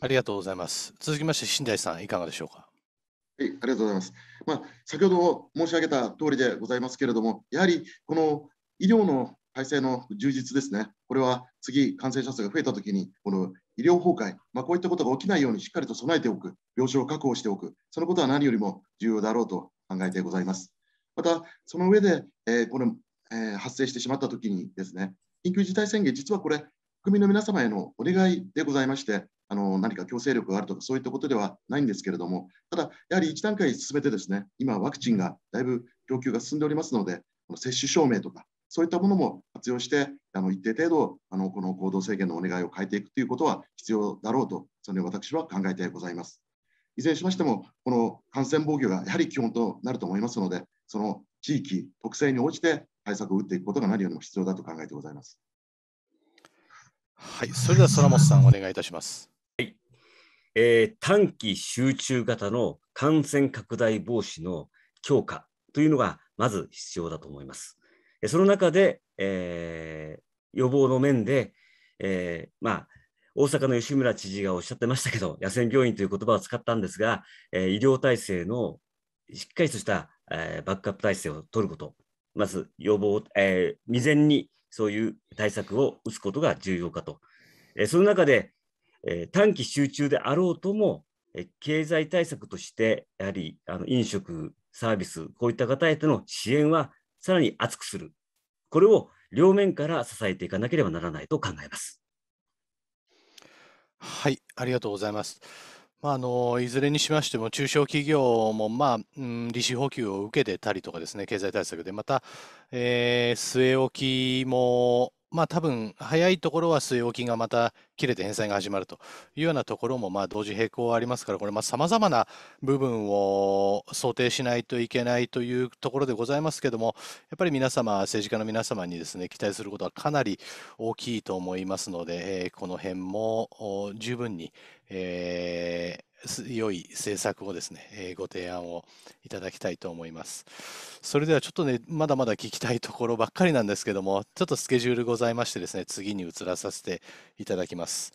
ありがとうございます。続きまして、新大さん、いかがでしょうか。はい、ありがとうございます。まあ、先ほど申し上げた通りでございますけれども、やはりこの医療の体制の充実ですね、これは次、感染者数が増えたときに、この医療崩壊、まあ、こういったことが起きないようにしっかりと備えておく、病床を確保しておく、そのことは何よりも重要だろうと考えてございます。また、その上で、えー、このえ発生してしまったときにですね、緊急事態宣言、実はこれ、国民の皆様へのお願いでございまして、あの何か強制力があるとか、そういったことではないんですけれども、ただ、やはり1段階進めて、ですね今、ワクチンがだいぶ供給が進んでおりますので、この接種証明とか、そういったものも活用して、あの一定程度あの、この行動制限のお願いを変えていくということは必要だろうと、そのよう私は考えてございます。いずれにしましても、この感染防御がやはり基本となると思いますので、その地域、特性に応じて対策を打っていくことが何よりも必要だと考えてございます。はい、それでは空本さん、お願いいたします。はい、えー、短期集中型の感染拡大防止の強化というのがまず必要だと思います。その中で、えー、予防の面で、えー、まあ、大阪の吉村知事がおっしゃってましたけど、野戦病院という言葉を使ったんですが、えー、医療体制のしっかりとした、えバックアップ体制を取ること、まず予防、えー、未然にそういう対策を打つことが重要かと。えー、その中で、えー、短期集中であろうとも、えー、経済対策として、やはりあの飲食、サービス、こういった方への支援はさらに厚くする。これを両面から支えていかなければならないと考えます。はい、ありがとうございます。まあ、あの、いずれにしましても、中小企業も、まあ、うん、利子補給を受けてたりとかですね、経済対策で、また、えー据え置きも、まあ多分早いところは据え置きがまた切れて返済が始まるというようなところもまあ同時並行はありますから、これまざ様々な部分を想定しないといけないというところでございますけども、やっぱり皆様、政治家の皆様にですね、期待することはかなり大きいと思いますので、この辺も十分に、えー良い政策をですね、えー、ご提案をいただきたいと思います。それではちょっとね、まだまだ聞きたいところばっかりなんですけども、ちょっとスケジュールございましてですね、次に移らさせていただきます。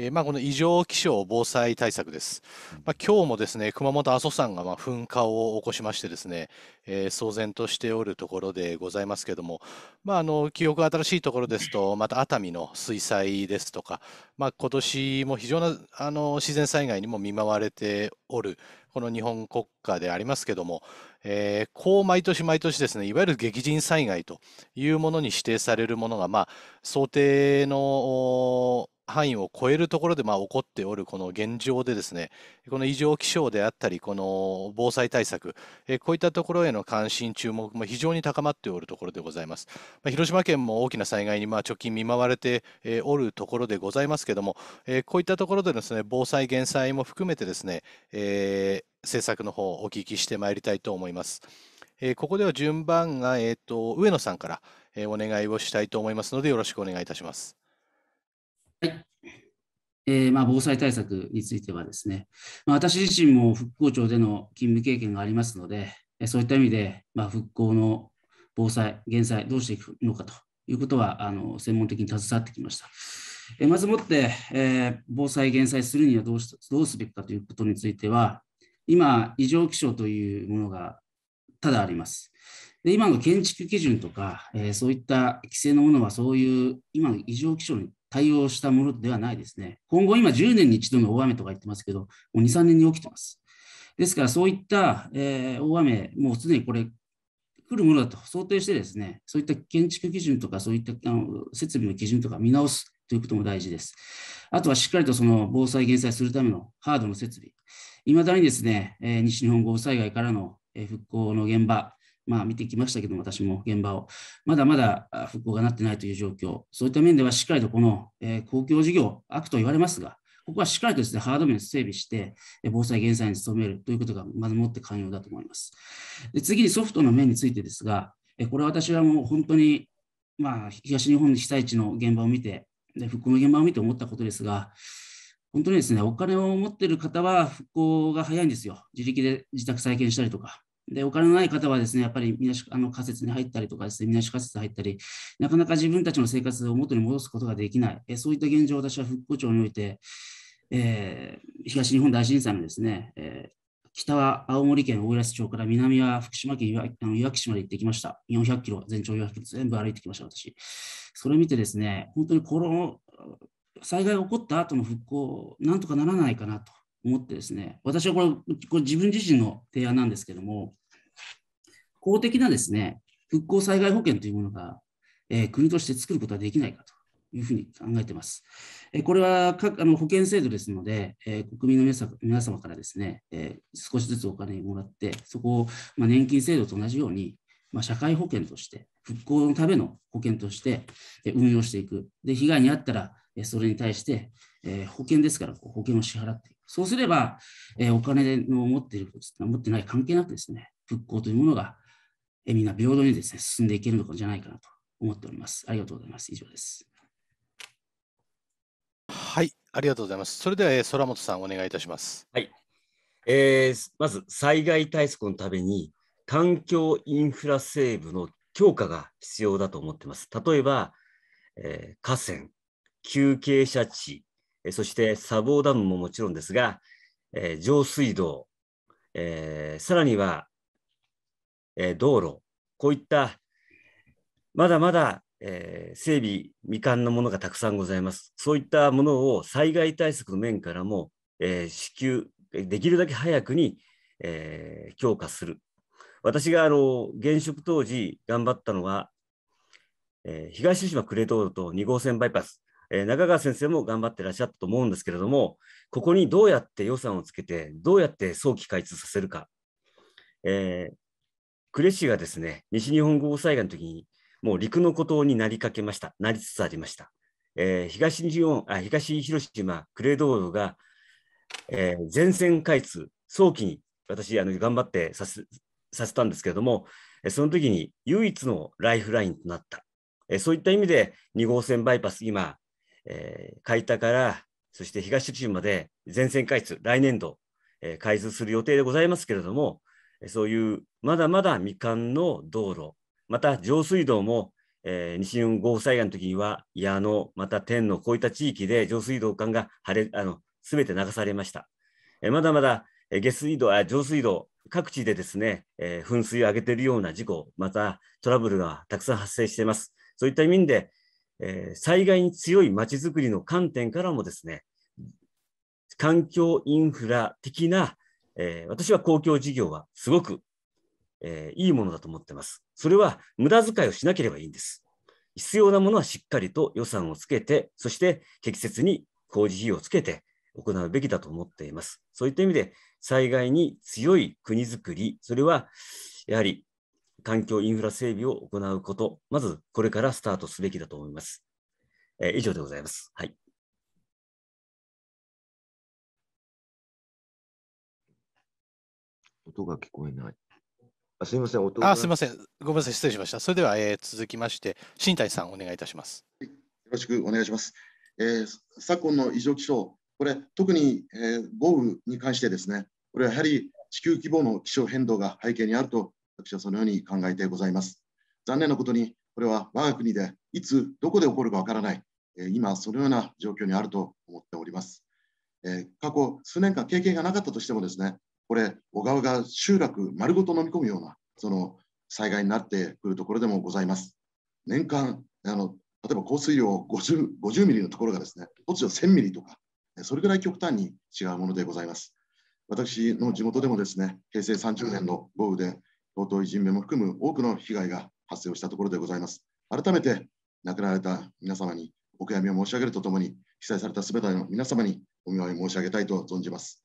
えまあ、この異常気象防災対策です。まあ、今日もですね、熊本阿蘇山がま噴火を起こしましてですね、えー、騒然としておるところでございますけども、まあ、あの記憶が新しいところですと、また熱海の水災ですとか、まあ、今年も非常なあの自然災害にも見舞われておる、この日本国家でありますけども、えー、こう毎年毎年ですね、いわゆる激甚災害というものに指定されるものが、まあ、想定の範囲を超えるところでまあ起こっておるこの現状でですね、この異常気象であったり、この防災対策、えこういったところへの関心、注目も非常に高まっておるところでございます。まあ、広島県も大きな災害にまあ直近見舞われて、えおるところでございますけども、えこういったところでですね、防災・減災も含めてですね、えー、政策の方お聞きしてまいりたいと思います。えここでは順番が、えーと、と上野さんから、えお願いをしたいと思いますので、よろしくお願いいたします。はいえー、まあ、防災対策についてはですね、まあ、私自身も復興庁での勤務経験がありますので、そういった意味で、まあ、復興の防災、減災、どうしていくのかということは、あの専門的に携わってきました。えまずもって、えー、防災・減災するにはどうしどうすべきかということについては、今、異常気象というものがただあります。で今の建築基準とか、えー、そういった規制のものは、そういう今の異常気象に対応したものではないですね。今後、今10年に一度の大雨とか言ってますけど、もう2、3年に起きてます。ですから、そういった、えー、大雨、もうすでにこれ、来るものだと想定してですね、そういった建築基準とか、そういったあの設備の基準とか見直すということも大事です。あとはしっかりとその防災・減災するためのハードの設備、いまだにですね、えー、西日本豪雨災害からの復興の現場、まあ、見てきましたけども、私も現場を、まだまだ復興がなってないという状況、そういった面ではしっかりとこの、え公共事業、悪と言われますが、ここはしっかりとです、ね、ハード面を整備して、防災・減災に努めるということが、まずもって寛容だと思います。で次にソフトの面についてですが、これは私はもう本当に、まあ、東日本被災地の現場を見て、で復興の現場を見て思ったことですが、本当にですね、お金を持っている方は復興が早いんですよ。自力で自宅再建したりとか、で、お金のない方はですね、やっぱりみなしあの仮設に入ったりとかですね、みなし仮設に入ったり、なかなか自分たちの生活を元に戻すことができない、えそういった現状を私は復興庁において、えー、東日本大震災のですね、えー、北は青森県大浦市町から南は福島県いわあのいわき市まで行ってきました。400キロ、全長400キロ、全部歩いてきました、私。それ見てですね、本当にこの災害が起こった後の復興、なんとかならないかなと。思ってですね、私はこれ、これ自分自身の提案なんですけども、公的なですね、復興災害保険というものが、えー、国として作ることはできないかというふうに考えています。えー、これは各あの保険制度ですので、えー、国民の皆様からですね、え少しずつお金もらって、そこを、まあ、年金制度と同じように、まあ、社会保険として、復興のための保険として、え運用していく。で、被害に遭ったら、それに対して、え保険ですから、保険を支払っていく。そうすれば、えー、お金の持っていること持ってない関係なくですね、復興というものが、えー、みんな平等にですね、進んでいけるのじゃないかなと思っております。ありがとうございます。以上です。はい、ありがとうございます。それでは、えー、空本さん、お願いいたします。はい。えー、まず、災害対策のために、環境インフラ整備の強化が必要だと思ってます。例えば、えー、河川、休憩者地、そして砂防ダムももちろんですが、えー、上水道、えー、さらには、えー、道路、こういったまだまだ、え整備未完のものがたくさんございます。そういったものを災害対策の面からも、え支給できるだけ早くに、え強化する。私があの現職当時頑張ったのは、え東福島呉道路と2号線バイパス、えー、中川先生も頑張ってらっしゃったと思うんですけれども、ここにどうやって予算をつけて、どうやって早期開通させるか、えー、呉市がですね西日本豪雨災害の時に、もう陸の孤島になりかけました、なりつつありました。えー、東日本あ東広島、呉道路が、えー、全線開通、早期に私、あの頑張ってさせさせたんですけれども、その時に唯一のライフラインとなった、そういった意味で2号線バイパス、今、えー、開田から、そして東九州まで全線開通、来年度、えー、開通する予定でございますけれども、そういうまだまだ未完の道路、また上水道も、えー、西日本豪雨災害の時には、矢野、また天のこういった地域で上水道管がすれあの全て流されました。えー、まだまだ下水道あ上水道、各地でですね、えー、噴水を上げているような事故、またトラブルがたくさん発生しています。そういった意味で、えー、災害に強いまちづくりの観点からもですね、環境インフラ的な、えー、私は公共事業はすごく、えー、いいものだと思ってます。それは無駄遣いをしなければいいんです。必要なものはしっかりと予算をつけて、そして適切に工事費用をつけて行うべきだと思っています。そういった意味で、災害に強い国づくり、それはやはり環境インフラ整備を行うこと、まずこれからスタートすべきだと思います。えー、以上でございます。はい。音が聞こえない。あすみません、音が。あ、すみません。ごめんなさい、失礼しました。それでは、えー、続きまして、新谷さん、お願いいたします。よろしくお願いします。えー、昨今の異常気象、これ、特に、えー、豪雨に関してですね、これはやはり地球規模の気象変動が背景にあると私はそのように考えてございます。残念なことに、これは我が国でいつ、どこで起こるかわからない、今、そのような状況にあると思っております。過去数年間経験がなかったとしてもですね、これ、小川が集落丸ごと飲み込むような、その災害になってくるところでもございます。年間、あの例えば降水量 50, 50ミリのところがですね、突如1000ミリとか、それぐらい極端に違うものでございます。私の地元でもですね、平成30年の豪雨で道いじめも含む多くの被害が発生をしたところでございます。改めて亡くなられた皆様にお悔やみを申し上げるとともに、被災されたすべての皆様にお見舞い申し上げたいと存じます。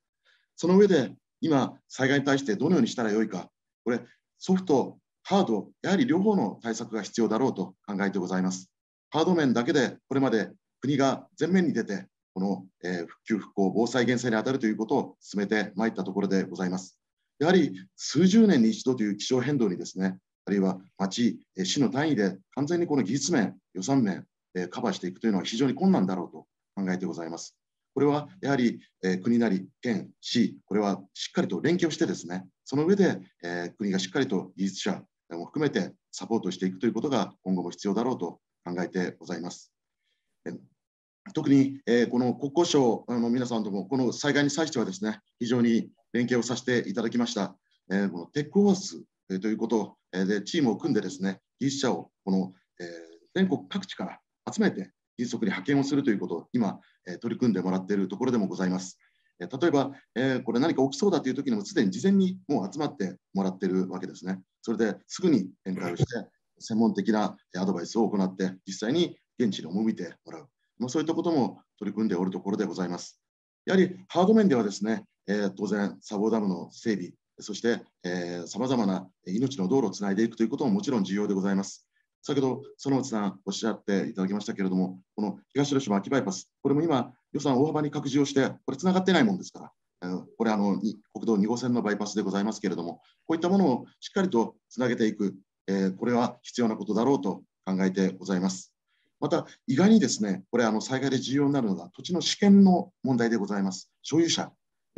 その上で、今、災害に対してどのようにしたらよいか、これ、ソフト、ハード、やはり両方の対策が必要だろうと考えてございます。ハード面だけで、これまで国が前面に出て、この、え復旧・復興、防災・減災に当たるということを進めてまいったところでございます。やはり数十年に一度という気象変動にですね、あるいは町、市の単位で完全にこの技術面、予算面、カバーしていくというのは非常に困難だろうと考えてございます。これはやはり国なり県、市、これはしっかりと連携をしてですね、その上で国がしっかりと技術者も含めてサポートしていくということが今後も必要だろうと考えてございます。特に、えー、この国交省の皆さんとも、この災害に際してはですね、非常に連携をさせていただきました。えー、このテックホース、えということで、チームを組んでですね、技術者をこの、えー、全国各地から集めて、迅速に派遣をするということを今、えー、取り組んでもらっているところでもございます。えー、例えば、えー、これ何か起きそうだという時にも、すでに事前にもう集まってもらっているわけですね。それですぐに展開をして、専門的なアドバイスを行って、実際に現地に赴いてもらう。まあ、そういったことも取り組んでおるところでございます。やはりハード面ではですね、えー、当然、砂防ダムの整備、そしてさまざまな命の道路をつないでいくということももちろん重要でございます。先ほど園内さんおっしゃっていただきましたけれども、この東広島秋バイパス、これも今、予算大幅に拡充をして、これ、つながってないもんですから、これあの、国道2号線のバイパスでございますけれども、こういったものをしっかりとつなげていく、えこれは必要なことだろうと考えてございます。また、意外にですね、これ、あの災害で重要になるのが土地の試験の問題でございます。所有者、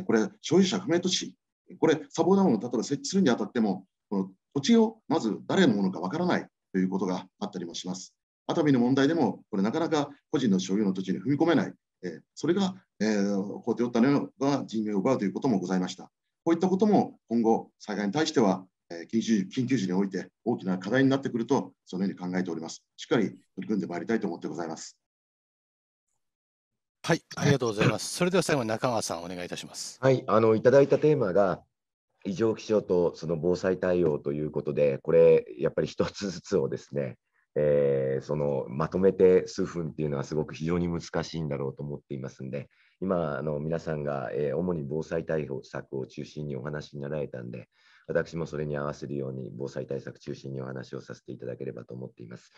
これ、所有者不明都市、これ、砂防ダムを例えば設置するにあたっても、この土地をまず誰のものかわからないということがあったりもします。熱海の問題でも、これ、なかなか個人の所有の土地に踏み込めない、えー、それが、えー、放っておったのが人命を奪うということもございました。こういったことも今後、災害に対しては緊急緊急時において大きな課題になってくると、そのように考えております。しっかり取り組んでまいりたいと思ってございます。はい、ありがとうございます。それでは最後に中川さん、お願いいたします。はい、あのいただいたテーマが、異常気象とその防災対応ということで、これ、やっぱり一つずつをですね、えー、そのまとめて数分っていうのはすごく非常に難しいんだろうと思っていますんで今あの皆さんが、えー、主に防災対策を中心にお話になられたんで私もそれに合わせるように防災対策中心にお話をさせていただければと思っています。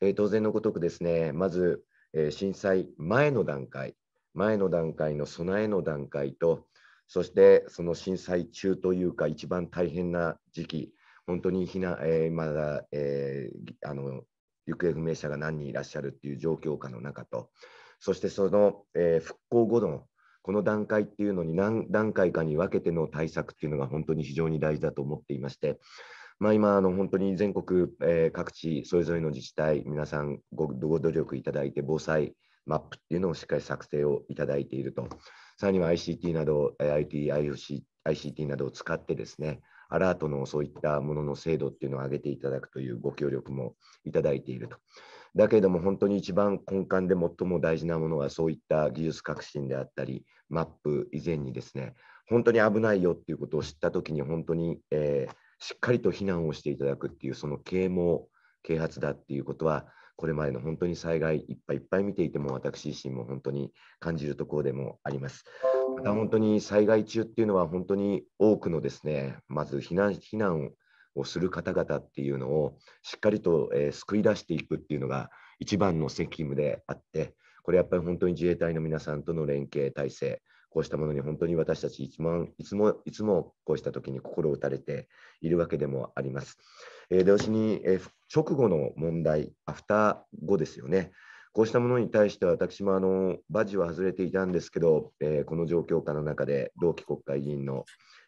えー、当然のごとくですね、まず、えー、震災前の段階、前の段階の備えの段階と、そしてその震災中というか、一番大変な時期、本当に避難、えー、まだ、えー、あの行方不明者が何人いらっしゃるという状況下の中と、そしてその、えー、復興後のこの段階っていうのに何段階かに分けての対策っていうのが本当に非常に大事だと思っていまして、まあ、今あの本当に全国、各地それぞれの自治体皆さんご努力いただいて防災マップっていうのをしっかり作成をいただいているとさらには ICT など IT、ICT などを使ってですねアラートのそういったものの精度っていうのを上げていただくというご協力もいただいていると。だけれども本当に一番根幹で最も大事なものはそういった技術革新であったりマップ以前にですね本当に危ないよっていうことを知った時に本当に、えー、しっかりと避難をしていただくっていうその啓蒙啓発だっていうことはこれまでの本当に災害いっぱいいっぱい見ていても私自身も本当に感じるところでもあります。また本当に災害中っていうのは本当に多くのですねまず避難避難をする方々っていうのをしっかりと、えー、救い出していくっていうのが一番の責務であって、これやっぱり本当に自衛隊の皆さんとの連携体制、こうしたものに本当に私たちいつもいつもいつもこうした時に心を打たれているわけでもあります。えー、同時に、えー、直後の問題、アフター後ですよね。こうしたものに対しては私もあのバジは外れていたんですけど、えー、この状況下の中で同期国会議員の、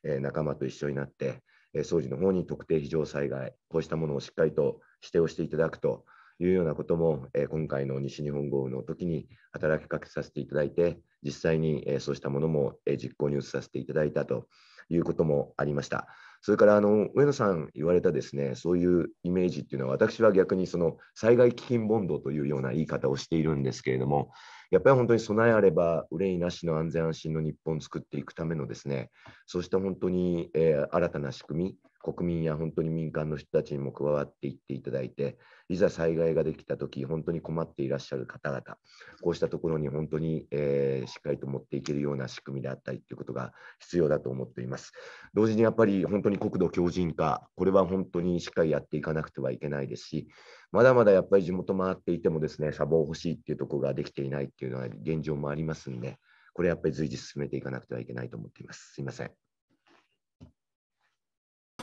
え仲間と一緒になって、総理の方に特定非常災害、こうしたものをしっかりと指定をしていただくというようなことも、今回の西日本豪雨の時に働きかけさせていただいて、実際にそうしたものも実行に移させていただいたということもありました。それからあの上野さん言われたですねそういうイメージっていうのは私は逆にその災害基金ボンドというような言い方をしているんですけれどもやっぱり本当に備えあれば憂いなしの安全安心の日本を作っていくためのですねそうした本当に、えー、新たな仕組み国民や本当に民間の人たちにも加わっていっていただいて、いざ災害ができたとき、本当に困っていらっしゃる方々、こうしたところに本当に、えー、しっかりと持っていけるような仕組みであったりということが必要だと思っています。同時にやっぱり本当に国土強靭化、これは本当にしっかりやっていかなくてはいけないですし、まだまだやっぱり地元回っていてもですね、砂防欲しいっていうところができていないっていうのは現状もありますんで、これやっぱり随時進めていかなくてはいけないと思っています。すいません。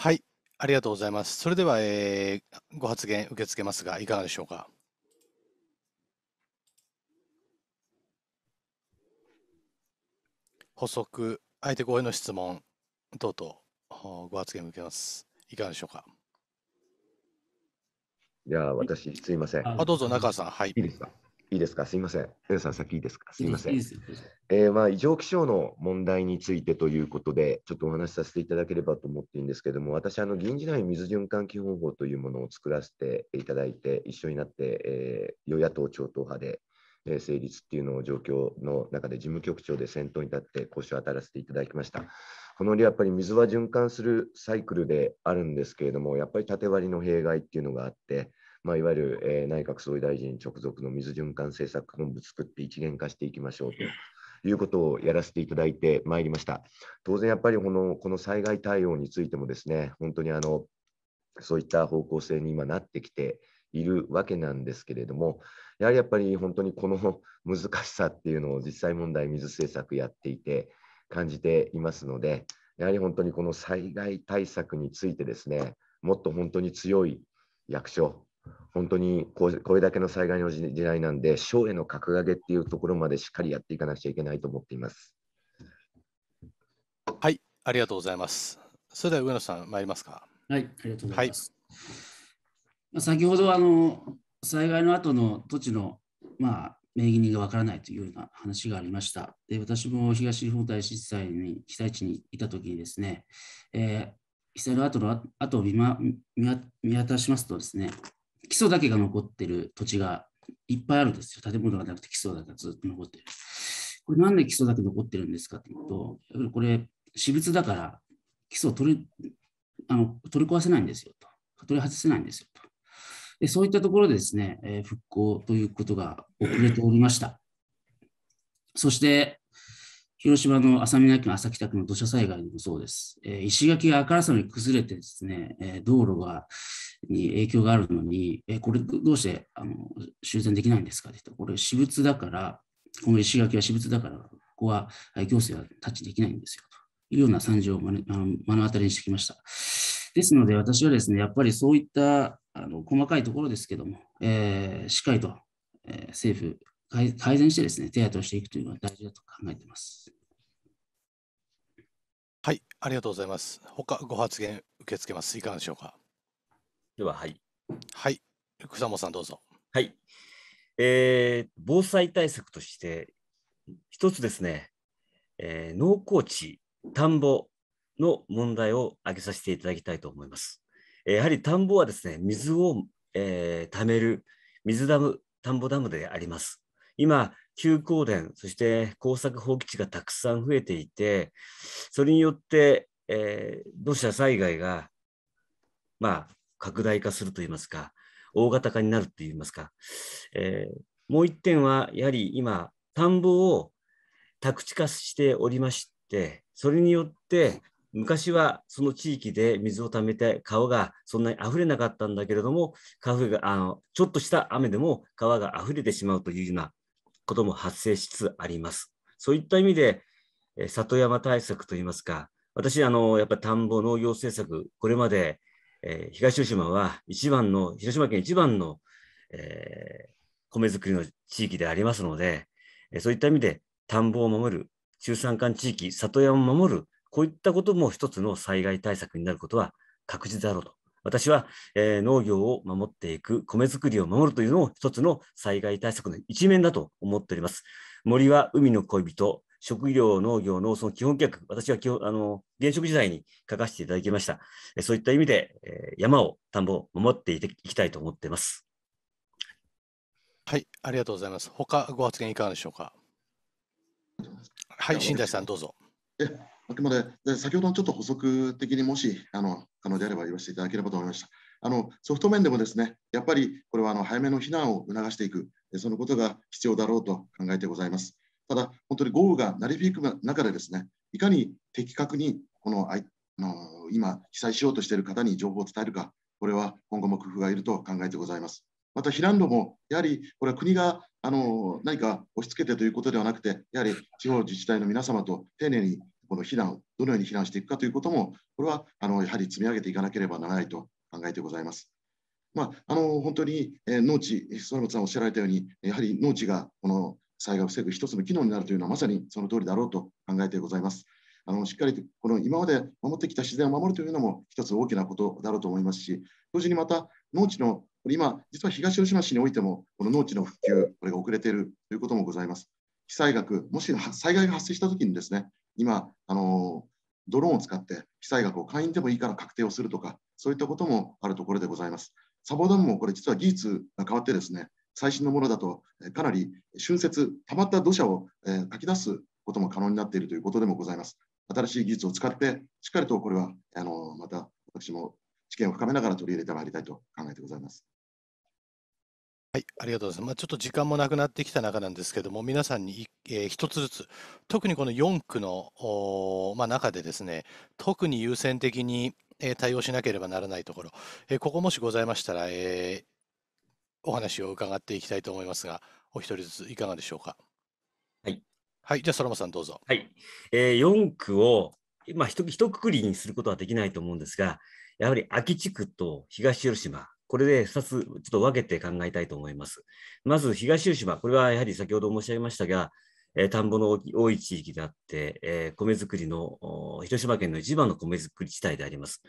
はい、ありがとうございます。それでは、えー、ご発言受け付けますが、いかがでしょうか。補足、相手合意の質問等々、ご発言受けます。いかがでしょうか。いや、私、すいません。あ、どうぞ、中川さん。はい。いいですか。いいですかすいません。皆さん先いいですかすいません。えー、まあ、異常気象の問題についてということで、ちょっとお話しさせていただければと思っていいんですけども、私、あの、議員時代水循環基本法というものを作らせていただいて、一緒になって、えー、与野党超党派で、えー、成立っていうのを状況の中で事務局長で先頭に立って交渉を当たらせていただきました。この理やっぱり水は循環するサイクルであるんですけれども、やっぱり縦割りの弊害っていうのがあって、まあ、いわゆる、えー、内閣総理大臣直属の水循環政策本部作って一元化していきましょうと。いうことをやらせていただいてまいりました。当然やっぱりこのこの災害対応についてもですね、本当にあのそういった方向性に今なってきているわけなんですけれども、やはりやっぱり本当にこの 難しさっていうのを実際問題、水政策やっていて感じていますので、やはり本当にこの災害対策についてですね、もっと本当に強い役所、本当にこれだけの災害の時代なんで、省への格上げっていうところまでしっかりやっていかなきゃいけないと思っています。はい、ありがとうございます。それでは上野さん、参りますか。はい、ありがとうございます。はい、先ほどあの災害の後の土地の、まあ、名義人がわからないというような話がありました。で私も東日本大震災に被災地にいたときにですね、えー、被災の後の後を見,、ま、見渡しますとですね、基礎だけが残ってる土地がいっぱいあるんですよ。建物がなくて基礎だけがずっと残ってる。これなんで基礎だけ残ってるんですかっていうと、やっぱりこれ、私物だから基礎を取りあの取り壊せないんですよと。取り外せないんですよと。でそういったところでですね、えー、復興ということが遅れておりました。そして、広島の浅見区、浅北区の土砂災害もそうです。えー、石垣があからさまに崩れてですね、えー、道路がに影響があるのに、えー、これどうしてあの修繕できないんですかって言ったこれ私物だから、この石垣は私物だから、ここは行政はタッチできないんですよというような惨状を目の当たりにしてきました。ですので、私はですね、やっぱりそういったあの細かいところですけども、えー、しっかりと、えー、政府、改善してですね、手当てをしていくというのは大事だと考えてます。はい、ありがとうございます。他ご発言受け付けます。いかがでしょうか。では、はい。はい、草本さんどうぞ。はい。えー、防災対策として、一つですね、えー、農耕地、田んぼの問題を挙げさせていただきたいと思います。やはり田んぼはですね、水を、えー、貯める水ダム、田んぼダムであります。今、休耕田、そして耕作放棄地がたくさん増えていて、それによって、えー、土砂災害が、まあ、拡大化するといいますか、大型化になるといいますか、えー、もう一点は、やはり今、田んぼを宅地化しておりまして、それによって、昔はその地域で水をためて川がそんなに溢れなかったんだけれども川があのちょっとした雨でも川が溢れてしまうというようなことも発生しつつあります。そういった意味で、え里山対策といいますか、私、あのやっぱ田んぼ農業政策、これまで、えー、東広島は一番の、広島県一番の、えー、米作りの地域でありますので、えそういった意味で田んぼを守る、中山間地域、里山を守る、こういったことも一つの災害対策になることは確実だろうと私は、えー、農業を守っていく、米作りを守るというのも一つの災害対策の一面だと思っております。森は海の恋人、食料、農業、農村基本客、私は基本あの現職時代に書かせていただきました。そういった意味で、え山を、田んぼを守っていきたいと思っています。はい、ありがとうございます。他ご発言いかがでしょうか。はい、新大さん、どうぞ。あくまでで先ほどのちょっと補足的にもしあの可能であれば言わせていただければと思いました。あのソフト面でもですね、やっぱりこれはあの早めの避難を促していく、そのことが必要だろうと考えてございます。ただ、本当に豪雨が鳴り響く中でですね、いかに的確にこのあの今、被災しようとしている方に情報を伝えるか、これは今後も工夫がいると考えてございます。また避難路も、やはりこれは国があの何か押し付けてということではなくて、やはり地方自治体の皆様と丁寧にこの避難をどのように避難していくかということも、これはあのやはり積み上げていかなければならないと考えてございます。まあ、あの本当に、えー、農地、曽本さんおっしゃられたように、やはり農地がこの災害を防ぐ一つの機能になるというのは、まさにその通りだろうと考えてございます。あのしっかりとこの今まで守ってきた自然を守るというのも一つ大きなことだろうと思いますし、同時にまた農地の今、実は東広島市においても、この農地の復旧、これが遅れているということもございます。被災額、もし災害が発生したときにですね、今、あのドローンを使って被災額を会員でもいいから確定をするとか、そういったこともあるところでございます。サボダムもこれ実は技術が変わってですね、最新のものだとかなり春節、たまった土砂をえ書き出すことも可能になっているということでもございます。新しい技術を使って、しっかりとこれはあのまた私も知見を深めながら取り入れてまいりたいと考えてございます。はい、ありがとうございます。まあ、ちょっと時間もなくなってきた中なんですけども、皆さんにい、えー、一つずつ、特にこの4区の、おまあ、中でですね、特に優先的に、えー対応しなければならないところ、えーここもしございましたら、えーお話を伺っていきたいと思いますが、お一人ずついかがでしょうか。はい。はい、じゃあ、ソらまさんどうぞ。はい、えー、4区を、まあ、ひとひとくくりにすることはできないと思うんですが、やはり安芸地区と東広島、これで2つちょっと分けて考えたいと思います。まず東吉島、これはやはり先ほど申し上げましたが、えー、田んぼの多い地域であって、えー、米作りの広島県の一番の米作り地帯であります。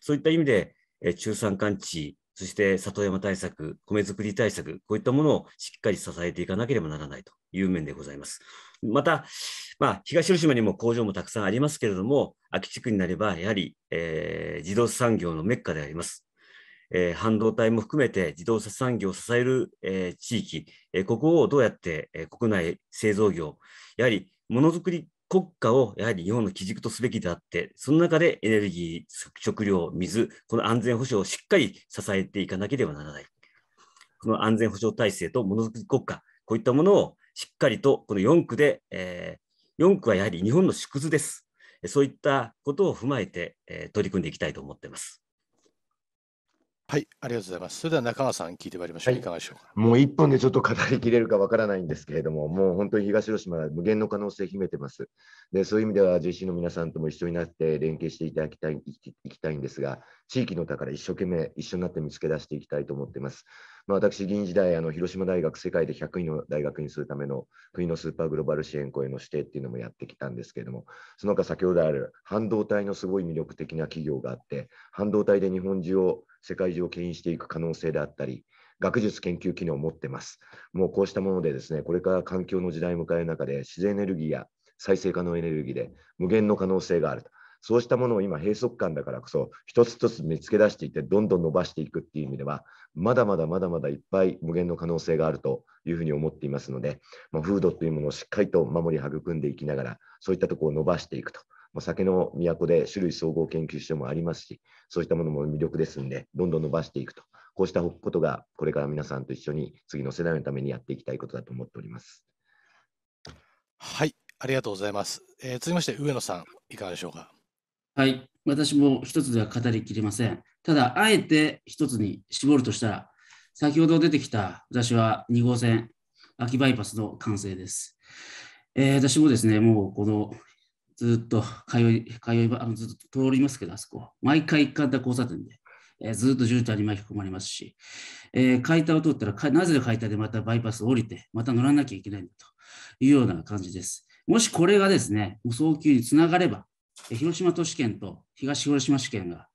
そういった意味で、えー、中山間地、そして里山対策、米作り対策、こういったものをしっかり支えていかなければならないという面でございます。また、まあ、東広島にも工場もたくさんありますけれども、空き地区になれば、やはり、えー、自動産業のメッカであります。えー、半導体も含めて自動車産業を支える、えー、地域、えー、ここをどうやって、え国内製造業、やはりものづくり国家をやはり日本の基軸とすべきであって、その中でエネルギー、食料、水、この安全保障をしっかり支えていかなければならない。この安全保障体制とものづくり国家、こういったものをしっかりとこの4区で、え4区はやはり日本の縮図です。そういったことを踏まえて、え取り組んでいきたいと思っています。はい、ありがとうございます。それでは中川さん、聞いてまいりましょう。はい、いかがでしょうか。もう1分でちょっと語りきれるかわからないんですけれども、もう本当に東広島は無限の可能性秘めてます。で、そういう意味では JC の皆さんとも一緒になって連携していただきたいいきたいんですが、地域の宝一生懸命一緒になって見つけ出していきたいと思ってます。まあ、私、議員時代、あの広島大学、世界で100位の大学にするための国のスーパーグローバル支援校への指定っていうのもやってきたんですけれども、その他先ほどある半導体のすごい魅力的な企業があって、半導体で日本中を世界中を牽引していく可能性であったり、学術研究機能を持ってます。もうこうしたものでですね、これから環境の時代を迎える中で、自然エネルギーや再生可能エネルギーで無限の可能性があると。そうしたものを今、閉塞感だからこそ、一つ一つ見つけ出していって、どんどん伸ばしていくっていう意味では、まだまだまだまだいっぱい無限の可能性があるというふうに思っていますので、まあ、風土というものをしっかりと守り育んでいきながら、そういったところを伸ばしていくとまあ、酒の都で種類総合研究所もありますし、そういったものも魅力ですんで、どんどん伸ばしていくと、こうしたことがこれから皆さんと一緒に次の世代のためにやっていきたいことだと思っております。はい、ありがとうございます。えー、続きまして、上野さん、いかがでしょうか。はい、私も一つでは語りきれません。ただ、あえて一つに絞るとしたら、先ほど出てきた私は2号線、秋バイパスの完成です。えー、私もですね、もうこのずっと通い、通いあのずっと通りますけど、あそこ。毎回一貫た交差点で、えー、ずっと渋滞に巻き込まれますし、えー、解体を通ったら、なぜ解体でまたバイパス降りて、また乗らなきゃいけないんだというような感じです。もしこれがですね、早急につながれば、広島都市圏と東広島市圏が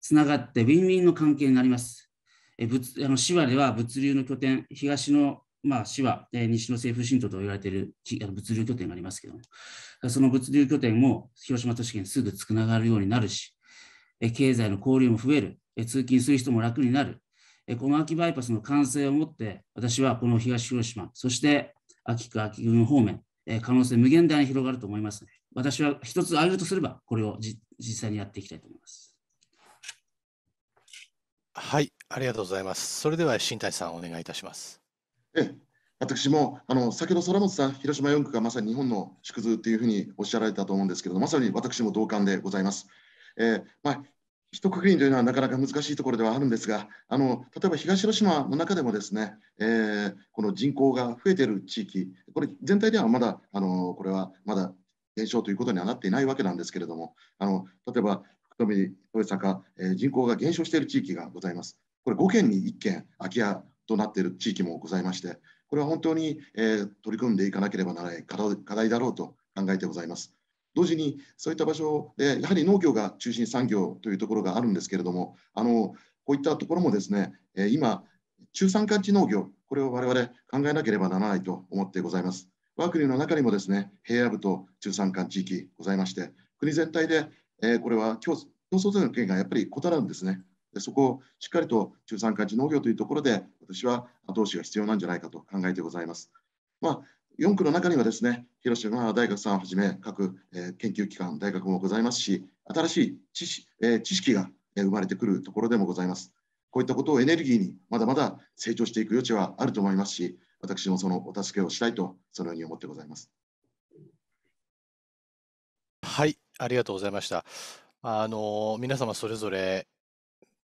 つながって、ウィンウィンの関係になります。えぶあの芝では物流の拠点、東のまあ、市は、えー、西の政府新党と言われている物流拠点がありますけども、その物流拠点も広島都市圏すぐつながるようになるし、え経済の交流も増える、え通勤する人も楽になる、えこの秋バイパスの完成をもって、私はこの東広島、そして秋区、秋郡方面、え可能性無限大に広がると思います、ね。私は一つ挙げるとすれば、これを実際にやっていきたいと思います。はい、ありがとうございます。それでは新谷さん、お願いいたします。え私もあの先ほど空本さん、広島4区がまさに日本の縮図というふうにおっしゃられたと思うんですけれどまさに私も同感でございます。えー、まあ、一括りというのはなかなか難しいところではあるんですが、あの例えば東広島の中でもですね、えー、この人口が増えている地域、これ全体ではまだ、あのこれはまだ減少ということにはなっていないわけなんですけれども、あの例えば福富、豊坂、えー、人口が減少している地域がございます。これ5県に1県空き家となっている地域もございまして、これは本当に、え取り組んでいかなければならない課題だろうと考えてございます。同時に、そういった場所で、やはり農業が中心産業というところがあるんですけれども、あのこういったところもですね、え今、中山間地農業、これを我々考えなければならないと思ってございます。我が国の中にもですね、平野部と中山間地域ございまして、国全体で、えこれは競争の件がやっぱり異なるんですね。そこをしっかりと中産化地農業というところで、私は後押しが必要なんじゃないかと考えてございます。まあ、4区の中にはですね、広島大学さんをはじめ、各、えー、研究機関、大学もございますし、新しい知識,、えー、知識が生まれてくるところでもございます。こういったことをエネルギーにまだまだ成長していく余地はあると思いますし、私もそのお助けをしたいと、そのように思ってございます。はい、ありがとうございました。あの皆様それぞれ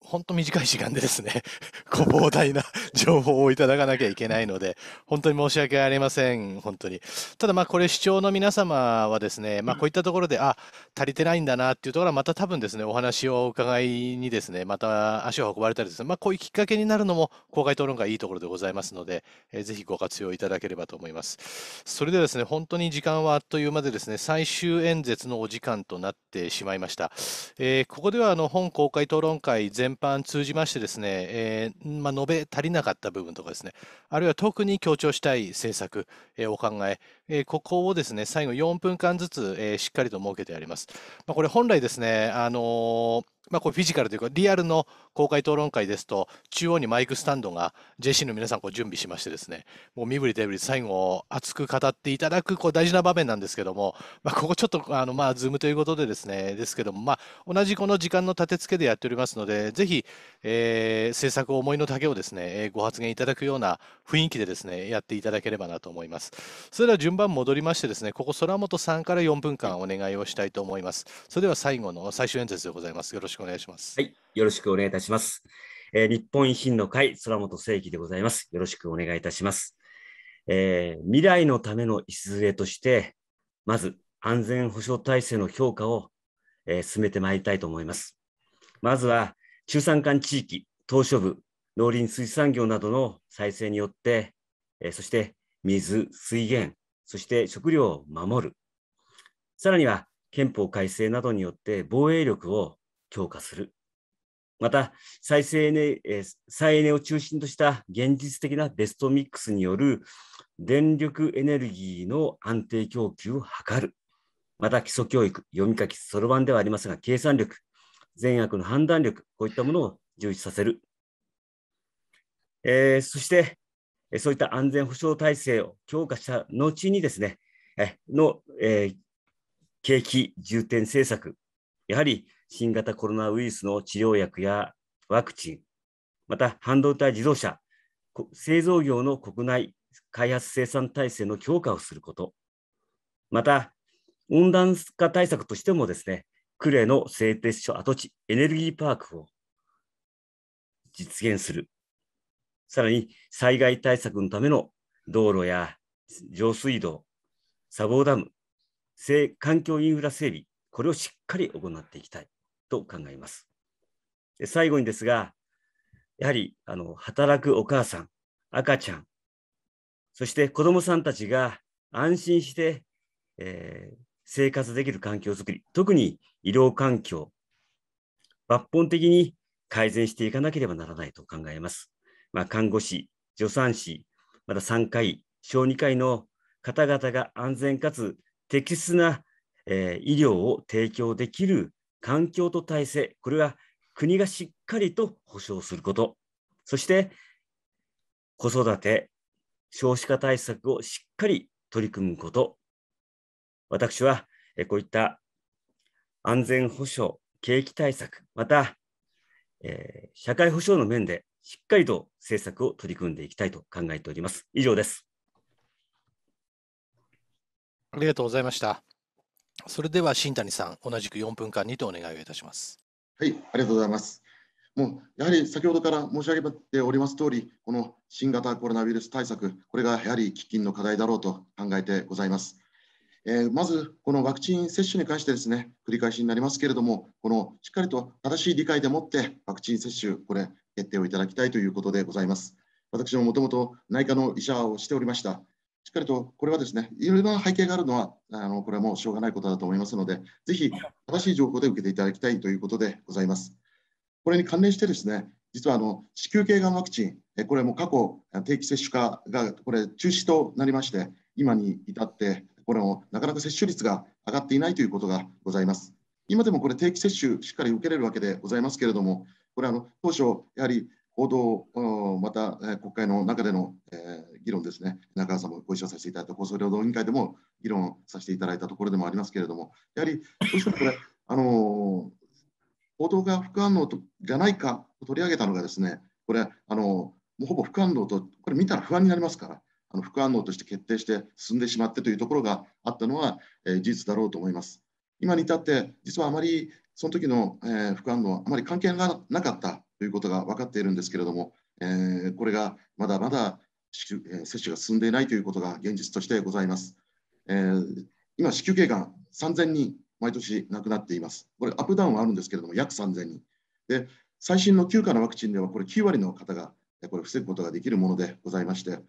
ほんと短い時間でですね、ご 膨大な情報をいただかなきゃいけないので、本当に申し訳ありません、本当に。ただ、まあ、これ、視聴の皆様はですね、まあ、こういったところで、あ、足りてないんだなっていうところは、また多分ですね、お話をお伺いにですね、また足を運ばれたりですね、まあ、こういうきっかけになるのも、公開討論会いいところでございますので、えぜひご活用いただければと思います。それではですね、本当に時間はあっという間でですね、最終演説のお時間となってしまいました。えー、ここでは、あの、本公開討論会全全般通じましてですね、えー、まあ、述べ足りなかった部分とかですね、あるいは特に強調したい政策、えー、お考え、えここをですね、最後4分間ずつ、えしっかりと設けてあります。まあ、これ本来ですね、あのまあ、これフィジカルというか、リアルの公開討論会ですと、中央にマイクスタンドが JC の皆さんこう準備しましてですね、もう身振り手振り最後熱く語っていただくこう大事な場面なんですけども、まあ、ここちょっとあのまあズームということでですね、ですけども、まあ、同じこの時間の立て付けでやっておりますので、ぜひ、えー、制作思いの丈をですね、ご発言いただくような雰囲気でですね、やっていただければなと思います。それでは順順番戻りましてですね、ここ空本さんから4分間お願いをしたいと思います。それでは最後の最終演説でございます。よろしくお願いします。はい、よろしくお願いいたします。えー、日本維新の会空本正義でございます。よろしくお願いいたします。えー、未来のための礎として、まず安全保障体制の強化を、えー、進めてまいりたいと思います。まずは中山間地域、島嶼部、農林水産業などの再生によって、えー、そして水、水源、そして食料を守る。さらには憲法改正などによって防衛力を強化する。また再生エネ、再エネを中心とした現実的なベストミックスによる電力エネルギーの安定供給を図る。また基礎教育、読み書き、そろばんではありますが、計算力、善悪の判断力、こういったものを重視させる。えー、そして、そういった安全保障体制を強化した後にですね、の、えー、景気重点政策、やはり新型コロナウイルスの治療薬やワクチン、また半導体自動車、製造業の国内開発生産体制の強化をすること、また温暖化対策としてもですね、レの製鉄所跡地エネルギーパークを実現する、さらに災害対策のための道路や上水道、砂防ダム、環境インフラ整備、これをしっかり行っていきたいと考えます。で最後にですが、やはりあの働くお母さん、赤ちゃん、そして子どもさんたちが安心して、えー、生活できる環境づくり、特に医療環境、抜本的に改善していかなければならないと考えます。まあ、看護師、助産師、また産科医、小児科医の方々が安全かつ適切な、えー、医療を提供できる環境と体制、これは国がしっかりと保障すること、そして子育て、少子化対策をしっかり取り組むこと、私はこういった安全保障、景気対策、また、えー、社会保障の面でしっかりと政策を取り組んでいきたいと考えております。以上です。ありがとうございました。それでは新谷さん、同じく4分間にとお願いをいたします。はい、ありがとうございます。もうやはり先ほどから申し上げております通り、この新型コロナウイルス対策、これがやはり喫緊の課題だろうと考えてございます。えー、まず、このワクチン接種に関してですね、繰り返しになりますけれども、このしっかりと正しい理解でもって、ワクチン接種、これ、決定をいただきたいということでございます。私ももともと内科の医者をしておりました。しっかりとこれはですね、いろいろな背景があるのは、あのこれはもうしょうがないことだと思いますので、ぜひ正しい情報で受けていただきたいということでございます。これに関連してですね、実はあの子宮頸がんワクチン、これも過去定期接種化がこれ中止となりまして、今に至って、これもなかなか接種率が上がっていないということがございます。今でもこれ定期接種しっかり受けれるわけでございますけれども、これあの当初、やはり報道、また国会の中での議論ですね、中川さんもご一緒させていただいた厚生労働委員会でも議論させていただいたところでもありますけれども、やはりどうしてもこれ、あの報道が副反応とじゃないかと取り上げたのが、ですねこれあの、もうほぼ副反応と、これ見たら不安になりますから、あの副反応として決定して進んでしまってというところがあったのは、えー、事実だろうと思います。今に至って、実はあまりその時の、えー、副反応はあまり関係がなかったということが分かっているんですけれども、えー、これがまだまだ、えー、接種が進んでいないということが現実としてございます。えー、今、子宮頸がん3000人毎年亡くなっています。これ、アップダウンはあるんですけれども、約3000人。で、最新の9価のワクチンでは、これ9割の方がこれ防ぐことができるものでございまして、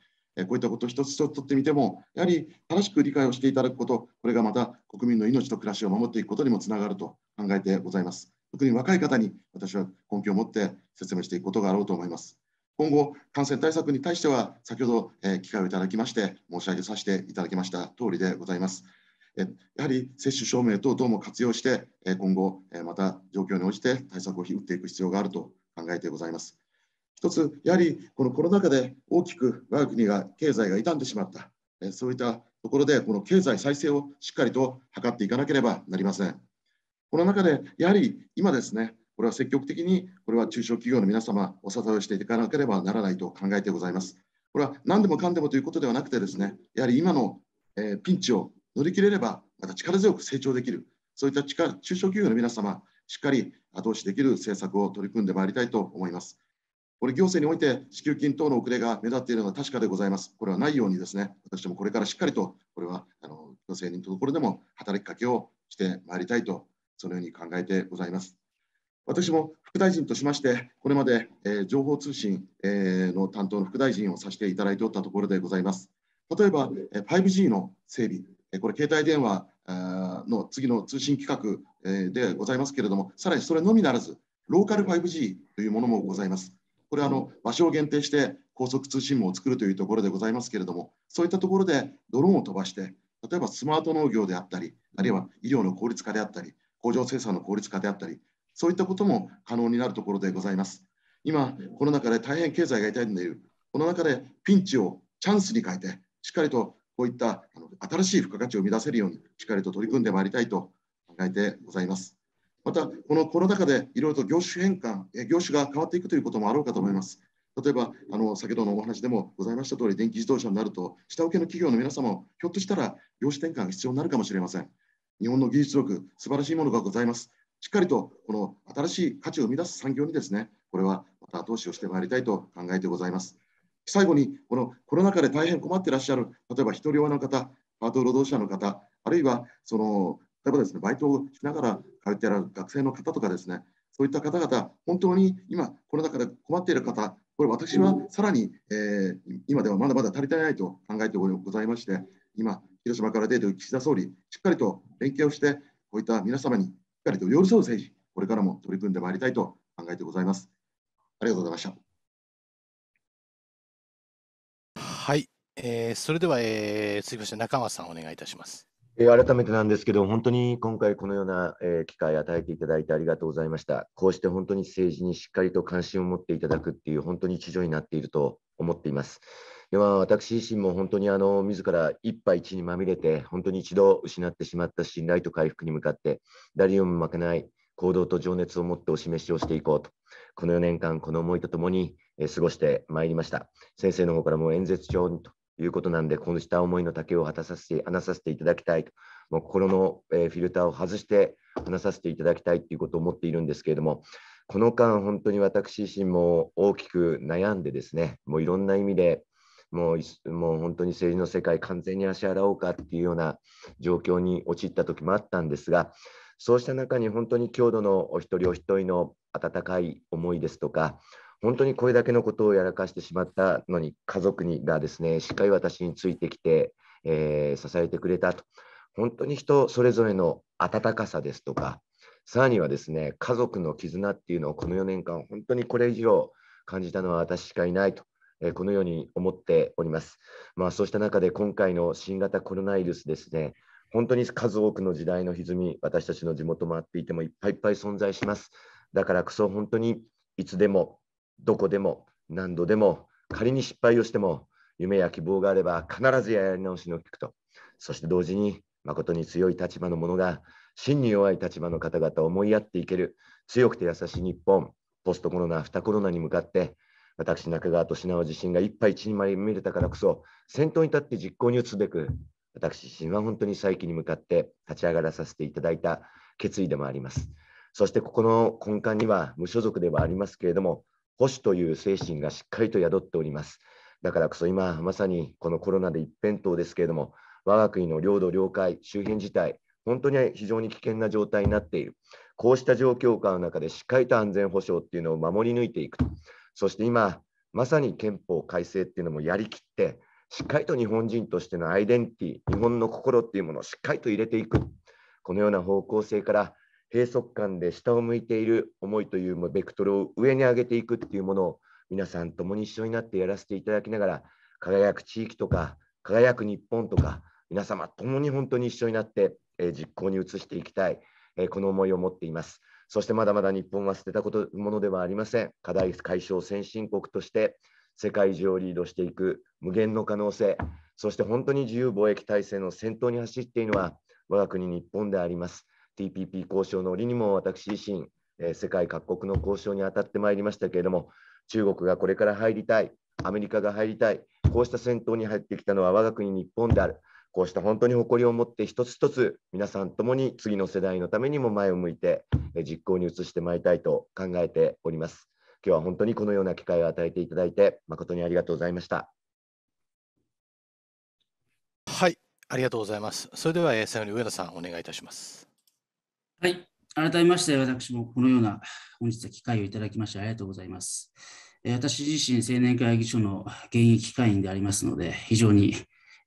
こういったことを一つ一つとってみても、やはり正しく理解をしていただくこと、これがまた国民の命と暮らしを守っていくことにもつながると考えてございます。特に若い方に私は根拠を持って説明していくことがあろうと思います。今後、感染対策に対しては、先ほど、え機会をいただきまして、申し上げさせていただきました通りでございます。えやはり接種証明等々も活用して、え今後、えまた状況に応じて対策を打っていく必要があると考えてございます。一つ、やはりこのコロナ禍で大きく我が国が経済が傷んでしまった、そういったところで、この経済再生をしっかりと図っていかなければなりません。この中で、やはり今ですね、これは積極的に、これは中小企業の皆様、お支えをしていかなければならないと考えてございます。これは何でもかんでもということではなくてですね、やはり今の、ピンチを乗り切れれば、また力強く成長できる、そういった中小企業の皆様、しっかり後押しできる政策を取り組んでまいりたいと思います。これ行政において支給金等の遅れが目立っているのは確かでございます。これはないようにですね、私もこれからしっかりと、これはあの行政のところでも働きかけをしてまいりたいと、そのように考えてございます。私も副大臣としまして、これまで、えー、情報通信、えー、の担当の副大臣をさせていただいておったところでございます。例えば、えー、5G の整備、えー、これ、携帯電話の次の通信規格、えー、でございますけれども、さらにそれのみならず、ローカル 5G というものもございます。これはあの場所を限定して高速通信網を作るというところでございますけれども、そういったところでドローンを飛ばして、例えばスマート農業であったり、あるいは医療の効率化であったり、工場生産の効率化であったり、そういったことも可能になるところでございます。今、この中で大変経済が痛んでいる、この中でピンチをチャンスに変えて、しっかりとこういった新しい付加価値を生み出せるように、しっかりと取り組んでまいりたいと考えてございます。また、このコロナ禍でいろいろと業種変換、業種が変わっていくということもあろうかと思います。例えば、あの先ほどのお話でもございました通り、電気自動車になると、下請けの企業の皆様も、ひょっとしたら業種転換が必要になるかもしれません。日本の技術力、素晴らしいものがございます。しっかりとこの新しい価値を生み出す産業にですね、これはまた投資をしてまいりたいと考えてございます。最後に、このコロナ禍で大変困っていらっしゃる、例えば一人親の方、パート労働者の方、あるいはその例えばですね、バイトをしながら通ってらる学生の方とかですね、そういった方々、本当に今、コロナ禍で困っている方、これ私はさらに、えー、今ではまだまだ足りてないと考えてございまして、今、広島から出ている岸田総理、しっかりと連携をして、こういった皆様にしっかりと寄り添う政治、これからも取り組んでまいりたいと考えてございます。ありがとうございました。はい、えー、それでは、えー、続きまして中川さんお願いいたします。え改めてなんですけど、本当に今回このような、え機会を与えていただいてありがとうございました。こうして本当に政治にしっかりと関心を持っていただくっていう、本当に一助になっていると思っています。では、私自身も本当にあの自ら一杯血にまみれて、本当に一度失ってしまった信頼と回復に向かって、誰にも負けない行動と情熱を持ってお示しをしていこうと、この4年間、この思いとともに、え過ごしてまいりました。先生の方からも演説中ということなんで、こうした思いの丈を果たさせて話させていただきたいと、もう心の、えフィルターを外して話させていただきたいということを思っているんですけれども、この間、本当に私自身も大きく悩んでですね、もういろんな意味で、もうもう本当に政治の世界、完全に足洗おうかっていうような状況に陥った時もあったんですが、そうした中に本当に郷土のお一人お一人の温かい思いですとか、本当にこれだけのことをやらかしてしまったのに、家族にがですね、しっかり私についてきて、えー、支えてくれたと、本当に人それぞれの温かさですとか、さらにはですね、家族の絆っていうのをこの4年間、本当にこれ以上感じたのは私しかいないと、えこのように思っております。まあ、そうした中で、今回の新型コロナウイルスですね、本当に数多くの時代の歪み、私たちの地元もあっていてもいっぱいいっぱい存在します。だからこそ本当にいつでもどこでも何度でも仮に失敗をしても夢や希望があれば必ずやり直しの聞くとそして同時に誠に強い立場の者が真に弱い立場の方々を思いやっていける強くて優しい日本ポストコロナ2コロナに向かって私中川俊直自身が一杯一人前見れたからこそ先頭に立って実行に移すべく私自身は本当に再起に向かって立ち上がらさせていただいた決意でもありますそしてここの根幹には無所属ではありますけれども保守という精神がしっかりと宿っております。だからこそ今、まさにこのコロナで一辺倒ですけれども、我が国の領土、領海、周辺自体、本当に非常に危険な状態になっている。こうした状況下の中でしっかりと安全保障っていうのを守り抜いていくと。そして今、まさに憲法改正っていうのもやりきって、しっかりと日本人としてのアイデンティティ、日本の心っていうものをしっかりと入れていく。このような方向性から閉塞感で下を向いている思いというベクトルを上に上げていくっていうものを皆さん共に一緒になってやらせていただきながら輝く地域とか輝く日本とか皆様共に本当に一緒になって、え実行に移していきたい、えこの思いを持っていますそしてまだまだ日本は捨てたことものではありません課題解消先進国として世界中をリードしていく無限の可能性そして本当に自由貿易体制の先頭に走っているのは我が国日本であります TPP 交渉の折にも私自身、え世界各国の交渉に当たってまいりましたけれども、中国がこれから入りたい、アメリカが入りたい、こうした戦闘に入ってきたのは我が国日本である、こうした本当に誇りを持って一つ一つ皆さんともに次の世代のためにも前を向いてえ実行に移してまいりたいと考えております。今日は本当にこのような機会を与えていただいて誠にありがとうございました。はい、ありがとうございます。それでは最後に上野さんお願いいたします。はい。改めまして、私もこのような本日は機会をいただきましてありがとうございます。私自身、青年会議所の現役会員でありますので、非常に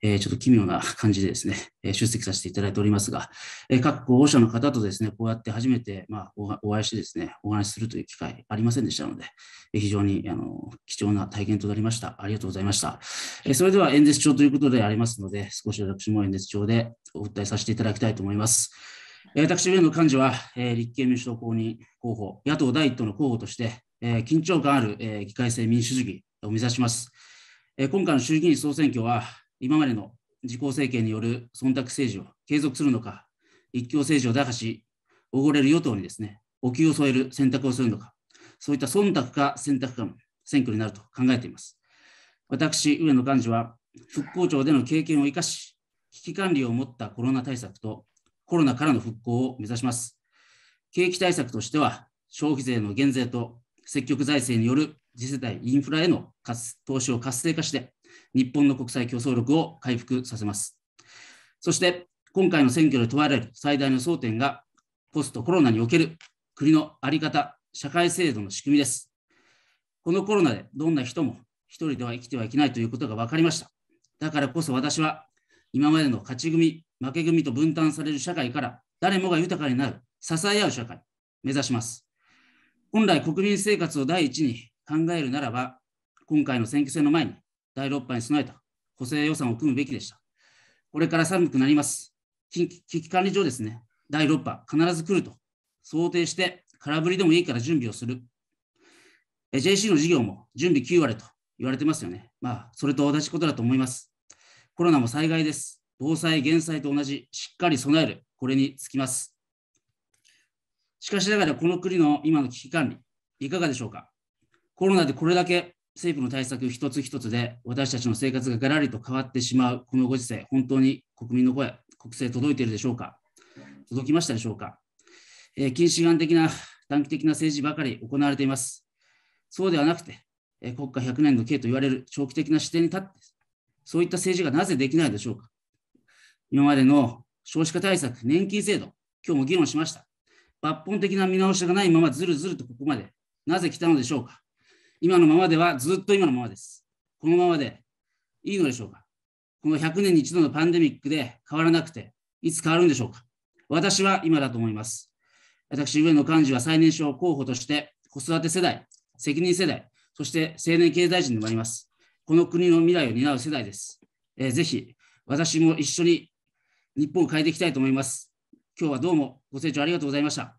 えちょっと奇妙な感じでですね、え出席させていただいておりますが、え各候補者の方とですね、こうやって初めて、まお会いしてですね、お話しするという機会ありませんでしたので、非常にあの貴重な体験となりました。ありがとうございました。えそれでは演説帳ということでありますので、少し私も演説帳でお訴えさせていただきたいと思います。私、上野幹事は、えー、立憲民主党公認候補、野党第一党の候補として、えー、緊張感ある、えー、議会制民主主義を目指します。えー、今回の衆議院総選挙は、今までの自公政権による忖度政治を継続するのか、一強政治を打破し、おごれる与党にですね、お給を添える選択をするのか、そういった忖度か選択かの選挙になると考えています。私、上野幹事は、復興庁での経験を生かし、危機管理を持ったコロナ対策とコロナからの復興を目指します。景気対策としては、消費税の減税と積極財政による次世代インフラへの投資を活性化して、日本の国際競争力を回復させます。そして、今回の選挙で問われる最大の争点が、ポストコロナにおける国の在り方、社会制度の仕組みです。このコロナでどんな人も一人では生きてはいけないということが分かりました。だからこそ私は、今までの勝ち組負け組と分担される社会から誰もが豊かになる、支え合う社会、目指します。本来、国民生活を第一に考えるならば、今回の選挙戦の前に第6波に備えた補正予算を組むべきでした。これから寒くなります。危機管理上ですね、第6波必ず来ると想定して、空振りでもいいから準備をする。JC の事業も準備9割と言われてますよね。まあ、それと同じことだと思います。コロナも災害です。防災・減災と同じしっかり備える、これにつきます。しかしながら、この国の今の危機管理、いかがでしょうか。コロナでこれだけ政府の対策一つ一つで私たちの生活ががらりと変わってしまうこのご時世、本当に国民の声、国政届いているでしょうか。届きましたでしょうか。えー、近視眼的な短期的な政治ばかり行われています。そうではなくて、えー、国家100年の刑と言われる長期的な視点に立って、そういった政治がなぜできないでしょうか。今までの少子化対策、年金制度、今日も議論しました。抜本的な見直しがないままずるずるとここまで、なぜ来たのでしょうか。今のままではずっと今のままです。このままでいいのでしょうか。この100年に一度のパンデミックで変わらなくて、いつ変わるんでしょうか。私は今だと思います。私、上野幹事は最年少候補として、子育て世代、責任世代、そして青年経済人でもあります。この国の未来を担う世代です。えー、ぜひ、私も一緒に日本を変えていきたいと思います。今日はどうもご清聴ありがとうございました。